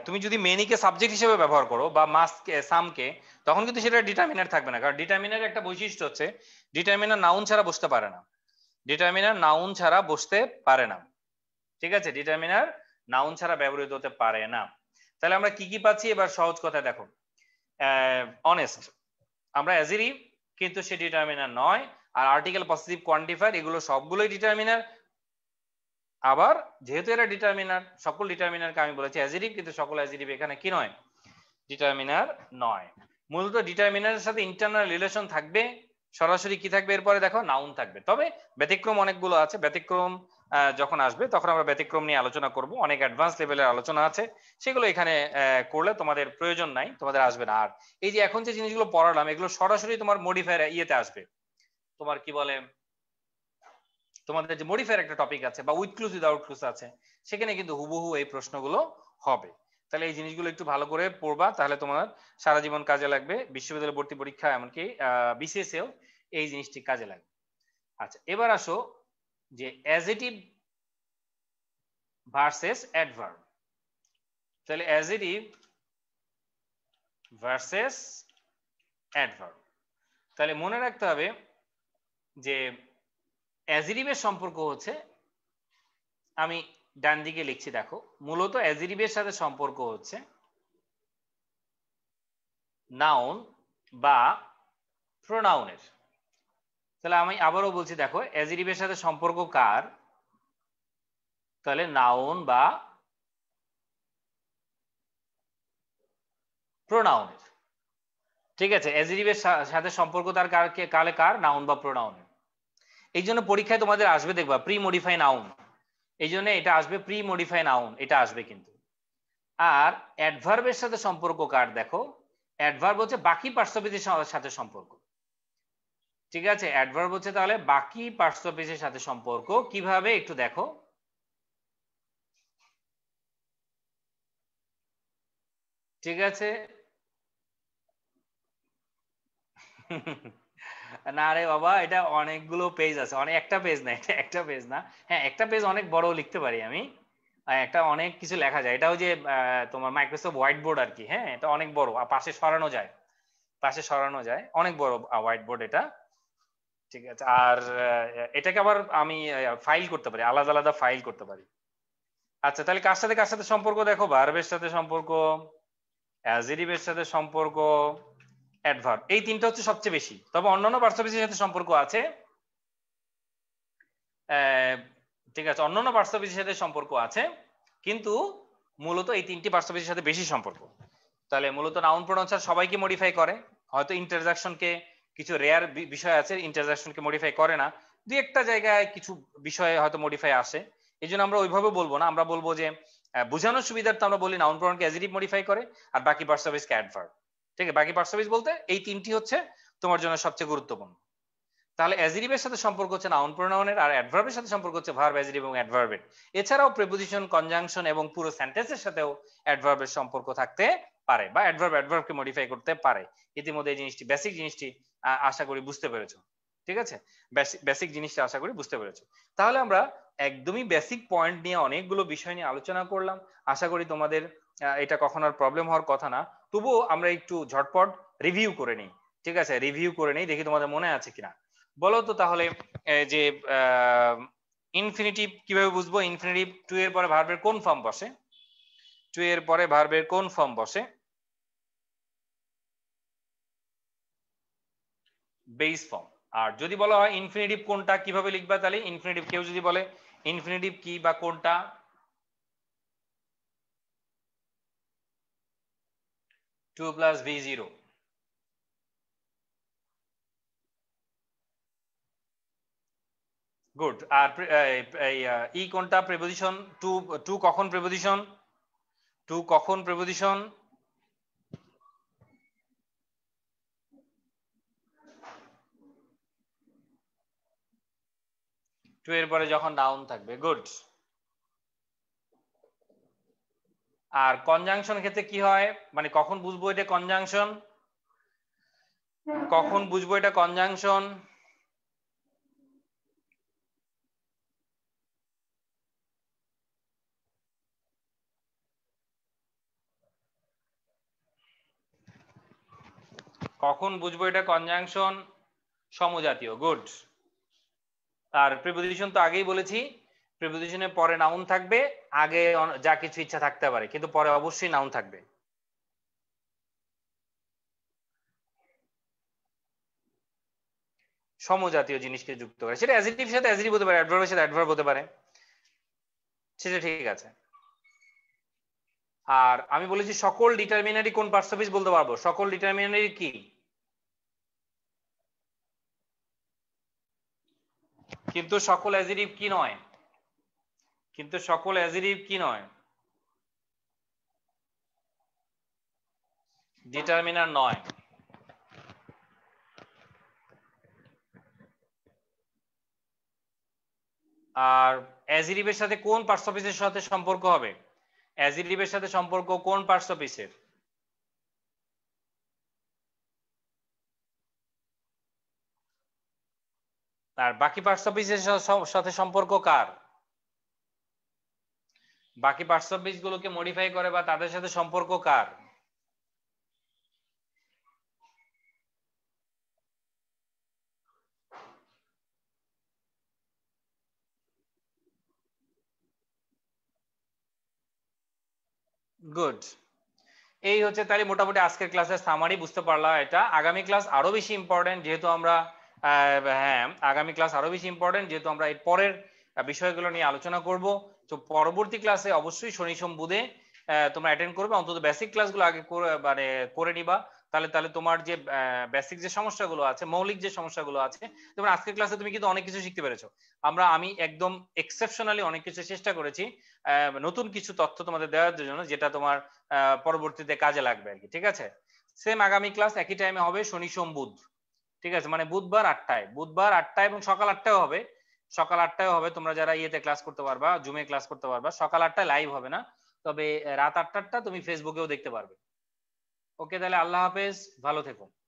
তুমি যদি মেনিকে সাবজেক্ট হিসেবে ব্যবহার করো বা মাস্ক সামকে তখন কিন্তু সেটা ডিটারমিনার থাকবে না কারণ ডিটারমিনার একটা বৈশিষ্ট্য হচ্ছে ডিটারমিনার নাউন ছাড়া বসতে পারে না ডিটারমিনার নাউন ছাড়া বসতে পারে না ঠিক আছে ডিটারমিনার নাউন ছাড়া ব্যবহৃত হতে পারে না তাহলে আমরা কি কি পাচ্ছি এবার সহজ কথা দেখো অনেস্ট আমরা অ্যাজিরি কিন্তু সে ডিটারমিনার নয় আর আর্টিকেল পজিটিভ কোয়ান্টিফায়ার এগুলো সবগুলোই ডিটারমিনার আবার যেহেতু এরা ডিটারমিনার সকল ডিটারমিনারকে আমি বলেছি অ্যাজিটিভ কিন্তু সকল অ্যাজিটিভ এখানে কি নয় ডিটারমিনার নয় মূলত ডিটারমিনারের সাথে ইন্টারনাল রিলেশন থাকবে সরাসরি কি থাকবে এরপরে দেখো নাউন থাকবে তবে ব্যতিক্রম অনেকগুলো আছে ব্যতিক্রম যখন আসবে তখন আমরা ব্যতিক্রম নিয়ে আলোচনা করব অনেক অ্যাডভান্স লেভেলের আলোচনা আছে সেগুলো এখানে করলে তোমাদের প্রয়োজন নাই তোমাদের আসবে না আর এই যে এখন যে জিনিসগুলো পড়ালাম এগুলো সরাসরি তোমার মডিফায়ার ইয়েতে আসবে তোমার কি বলে তোমাদের যে মডিফায়ার একটা টপিক আছে বা উইথ ক্লুজ উইদাউট ক্লুজ আছে সেখানে কিন্তু হুবহু এই প্রশ্নগুলো হবে তাহলে এই জিনিসগুলো একটু ভালো করে পড়বা তাহলে তোমার সারা জীবন কাজে লাগবে বিশ্ববিদ্যালয় ভর্তি পরীক্ষা এমনকি বিসিএসএও এই জিনিসটি কাজে লাগবে আচ্ছা এবার আসো যে অ্যাজিটিভ ভার্সেস অ্যাডভার্ব তাহলে অ্যাজিটিভ ভার্সেস অ্যাডভার্ব তাহলে মনে রাখতে হবে যে অ্যাজিটিভের সম্পর্ক হচ্ছে আমি ডান দিকে লিখছি দেখো মূলত অ্যাজিটিভের সাথে সম্পর্ক হচ্ছে নাউন বা প্রোনাউনের তাহলে আমি আবারও বলছি দেখো অ্যাজিটিভের সাথে সম্পর্ক কার তাহলে নাউন বা প্রোনাউনের ঠিক আছে অ্যাজিটিভের সাথে সম্পর্ক তার কালে কার নাউন বা প্রোনাউনের এই জন্য পরীক্ষায় তোমাদের আসবে দেখবা প্রি মডিফাই নাউন এই জন্য এটা আসবে প্রি মডিফাই নাউন এটা আসবে কিন্তু আর অ্যাডভার্বের সাথে সম্পর্ক কার দেখো অ্যাডভার্ব হচ্ছে বাকি পার্শ্ববিধির সাথে সম্পর্ক ঠিক আছে অ্যাডভার্ব হচ্ছে তাহলে বাকি পার্টস অফ স্পিচের সাথে সম্পর্ক কিভাবে একটু দেখো ঠিক আছে না রে বাবা এটা অনেকগুলো পেজ আছে অনেক একটা পেজ না এটা একটা পেজ না হ্যাঁ একটা পেজ অনেক বড় লিখতে পারি আমি একটা অনেক কিছু লেখা যায় এটাও যে তোমার মাইক্রোসফট হোয়াইট বোর্ড আর কি হ্যাঁ এটা অনেক বড় আর পাশে সরানো যায় পাশে সরানো যায় অনেক বড় হোয়াইট বোর্ড এটা ঠিক আছে আর এটাকে আবার আমি ফাইল করতে পারি আলাদা আলাদা ফাইল করতে পারি আচ্ছা তাহলে কার সাথে কার সাথে সম্পর্ক দেখো ভার্বের সাথে সম্পর্ক অ্যাজেরিভের সাথে সম্পর্ক অ্যাডভার্ব এই তিনটা হচ্ছে সবচেয়ে বেশি তবে অন্যান্য পার্সোভিসের সাথে সম্পর্ক আছে ঠিক আছে অন্যান্য পার্সোভিসের সাথে সম্পর্ক আছে কিন্তু মূলত এই তিনটি পার্সোভিসের সাথে বেশি সম্পর্ক তাহলে মূলত নাউন প্রনাউন্সার সবাইকে মডিফাই করে হয়তো ইন্টারজাকশনকে কে কিছু রেয়ার বিষয় আছে ইন্টারজাকশনকে মডিফাই করে না দুই একটা জায়গায় কিছু বিষয়ে হয়তো মডিফাই আসে এই জন্য আমরা ওইভাবে বলবো না আমরা বলবো যে বোঝানোর সুবিধার তো আমরা বলি নাউন প্রণকে অ্যাজিটিভ মডিফাই করে আর বাকি পার্ট সার্ভিসকে অ্যাডভার্ব ঠিক আছে বাকি পার্ট সার্ভিস বলতে এই তিনটি হচ্ছে তোমার জন্য সবচেয়ে গুরুত্বপূর্ণ তাহলে অ্যাজিটিভের সাথে সম্পর্ক হচ্ছে নাউন প্রোনাউনের আর অ্যাডভার্বের সাথে সম্পর্ক হচ্ছে ভার্ব অ্যাজিটিভ এবং অ্যাডভার্বের এছাড়াও প্রিপোজিশন কনজাংশন এবং পুরো সেন্টেন্সের সাথেও অ্যাডভার্বের সম্পর্ক থাকতে পারে বা অ্যাডভার্ব কে মডিফাই করতে পারে ইতিমধ্যে এই জিনিসটি বেসিক জিনিসটি আশা করি বুঝতে পেরেছো ঠিক আছে বেসিক জিনিসটা আশা করি বুঝতে পেরেছো তাহলে আমরা একদমই বেসিক পয়েন্ট নিয়ে অনেকগুলো বিষয় নিয়ে আলোচনা করলাম আশা করি তোমাদের এটা কখনো আর প্রবলেম হওয়ার কথা না তবুও আমরা একটু ঝটপট রিভিউ করে নিই ঠিক আছে রিভিউ করে নিই দেখি তোমাদের মনে আছে কিনা বলো তো তাহলে যে ইনফিনিটিভ কিভাবে বুঝবো ইনফিনিটিভ টু এর পরে ভার্বের কোন ফর্ম বসে টু এর পরে ভার্বের কোন ফর্ম বসে বেস ফর্ম আর যদি বলা হয় ইনফিনিটিভ কোনটা কিভাবে লিখবা তাহলে ইনফিনিটিভ কেউ যদি বলে ইনফিনিটিভ কি বা কোনটা to plus V zero good আর ই কোনটা প্রেপোজিশন টু টু কখন প্রেপোজিশন টু কখন প্রেপোজিশন টু এর পরে যখন ডাউন থাকবে গুড আর কনজাংশন ক্ষেত্রে কি হয় মানে কখন বুঝবো এটা কনজাংশন কখন বুঝবো এটা কনজাংশন কখন বুঝবো এটা কনজাংশন সমজাতীয় গুড আর প্রিপোজিশন তো আগেই বলেছি প্রিপোজিশনের পরে নাউন থাকবে আগে যা কিছু ইচ্ছা থাকতে পারে কিন্তু পরে অবশ্যই নাউন থাকবে সমজাতীয় জিনিসকে যুক্ত করে সেটা অ্যাজিটিভ সাথে অ্যাজিটিভ হতে পারে অ্যাডভার্ব সাথে অ্যাডভার্ব হতে পারে সেটা ঠিক আছে আর আমি বলেছি সকল ডিটারমিনারি কোন পার্সপিস বলতে পারবো সকল ডিটারমিনারি কি কিন্তু সকল অ্যাজিটিভ কি নয় কিন্তু সকল অ্যাজিটিভ কি নয় ডিটারমিনার নয় আর অ্যাজিটিভের সাথে কোন পার্টস অফিসের সাথে সম্পর্ক হবে অ্যাজিটিভের সাথে সম্পর্ক কোন পার্টস অফিসের আর বাকি পার্টস অফ পিসের সাথে সম্পর্ক কার বাকি পার্টস অফ পিস গুলোকে মডিফাই করে বা তাদের সাথে সম্পর্ক কার গুড এই হচ্ছে তাহলে মোটামুটি আজকের ক্লাসের সামারি বুঝতে পারলাম এটা আগামী ক্লাস আরো বেশি ইম্পর্টেন্ট যেহেতু আমরা হ্যাঁ আগামী ক্লাস আরো বেশি ইম্পর্টেন্ট যেহেতু আমরা এর পরের বিষয়গুলো নিয়ে আলোচনা করব তো পরবর্তী ক্লাসে অবশ্যই শনি সোম বুধে তোমরা অ্যাটেন্ড করবে অন্তত বেসিক ক্লাসগুলো আগে মানে করে নিবা তাহলে তাহলে তোমার যে বেসিক যে সমস্যাগুলো আছে মৌলিক যে সমস্যাগুলো আছে তোমার আজকের ক্লাসে তুমি কিন্তু অনেক কিছু শিখতে পেরেছো আমরা আমি একদম এক্সেপশনালি অনেক কিছু চেষ্টা করেছি নতুন কিছু তথ্য তোমাদের দেওয়ার জন্য যেটা তোমার পরবর্তীতে কাজে লাগবে আর কি ঠিক আছে সেম আগামী ক্লাস একই টাইমে হবে শনি সোম বুধ ঠিক আছে মানে বুধবার আটটায় বুধবার আটটায় এবং সকাল আটটায় হবে সকাল আটটায় হবে তোমরা যারা ইয়েতে ক্লাস করতে পারবা জুমে ক্লাস করতে পারবা সকাল আটটায় লাইভ হবে না তবে রাত আটটা তুমি ফেসবুকেও দেখতে পারবে ওকে তাহলে আল্লাহ হাফেজ ভালো থেকো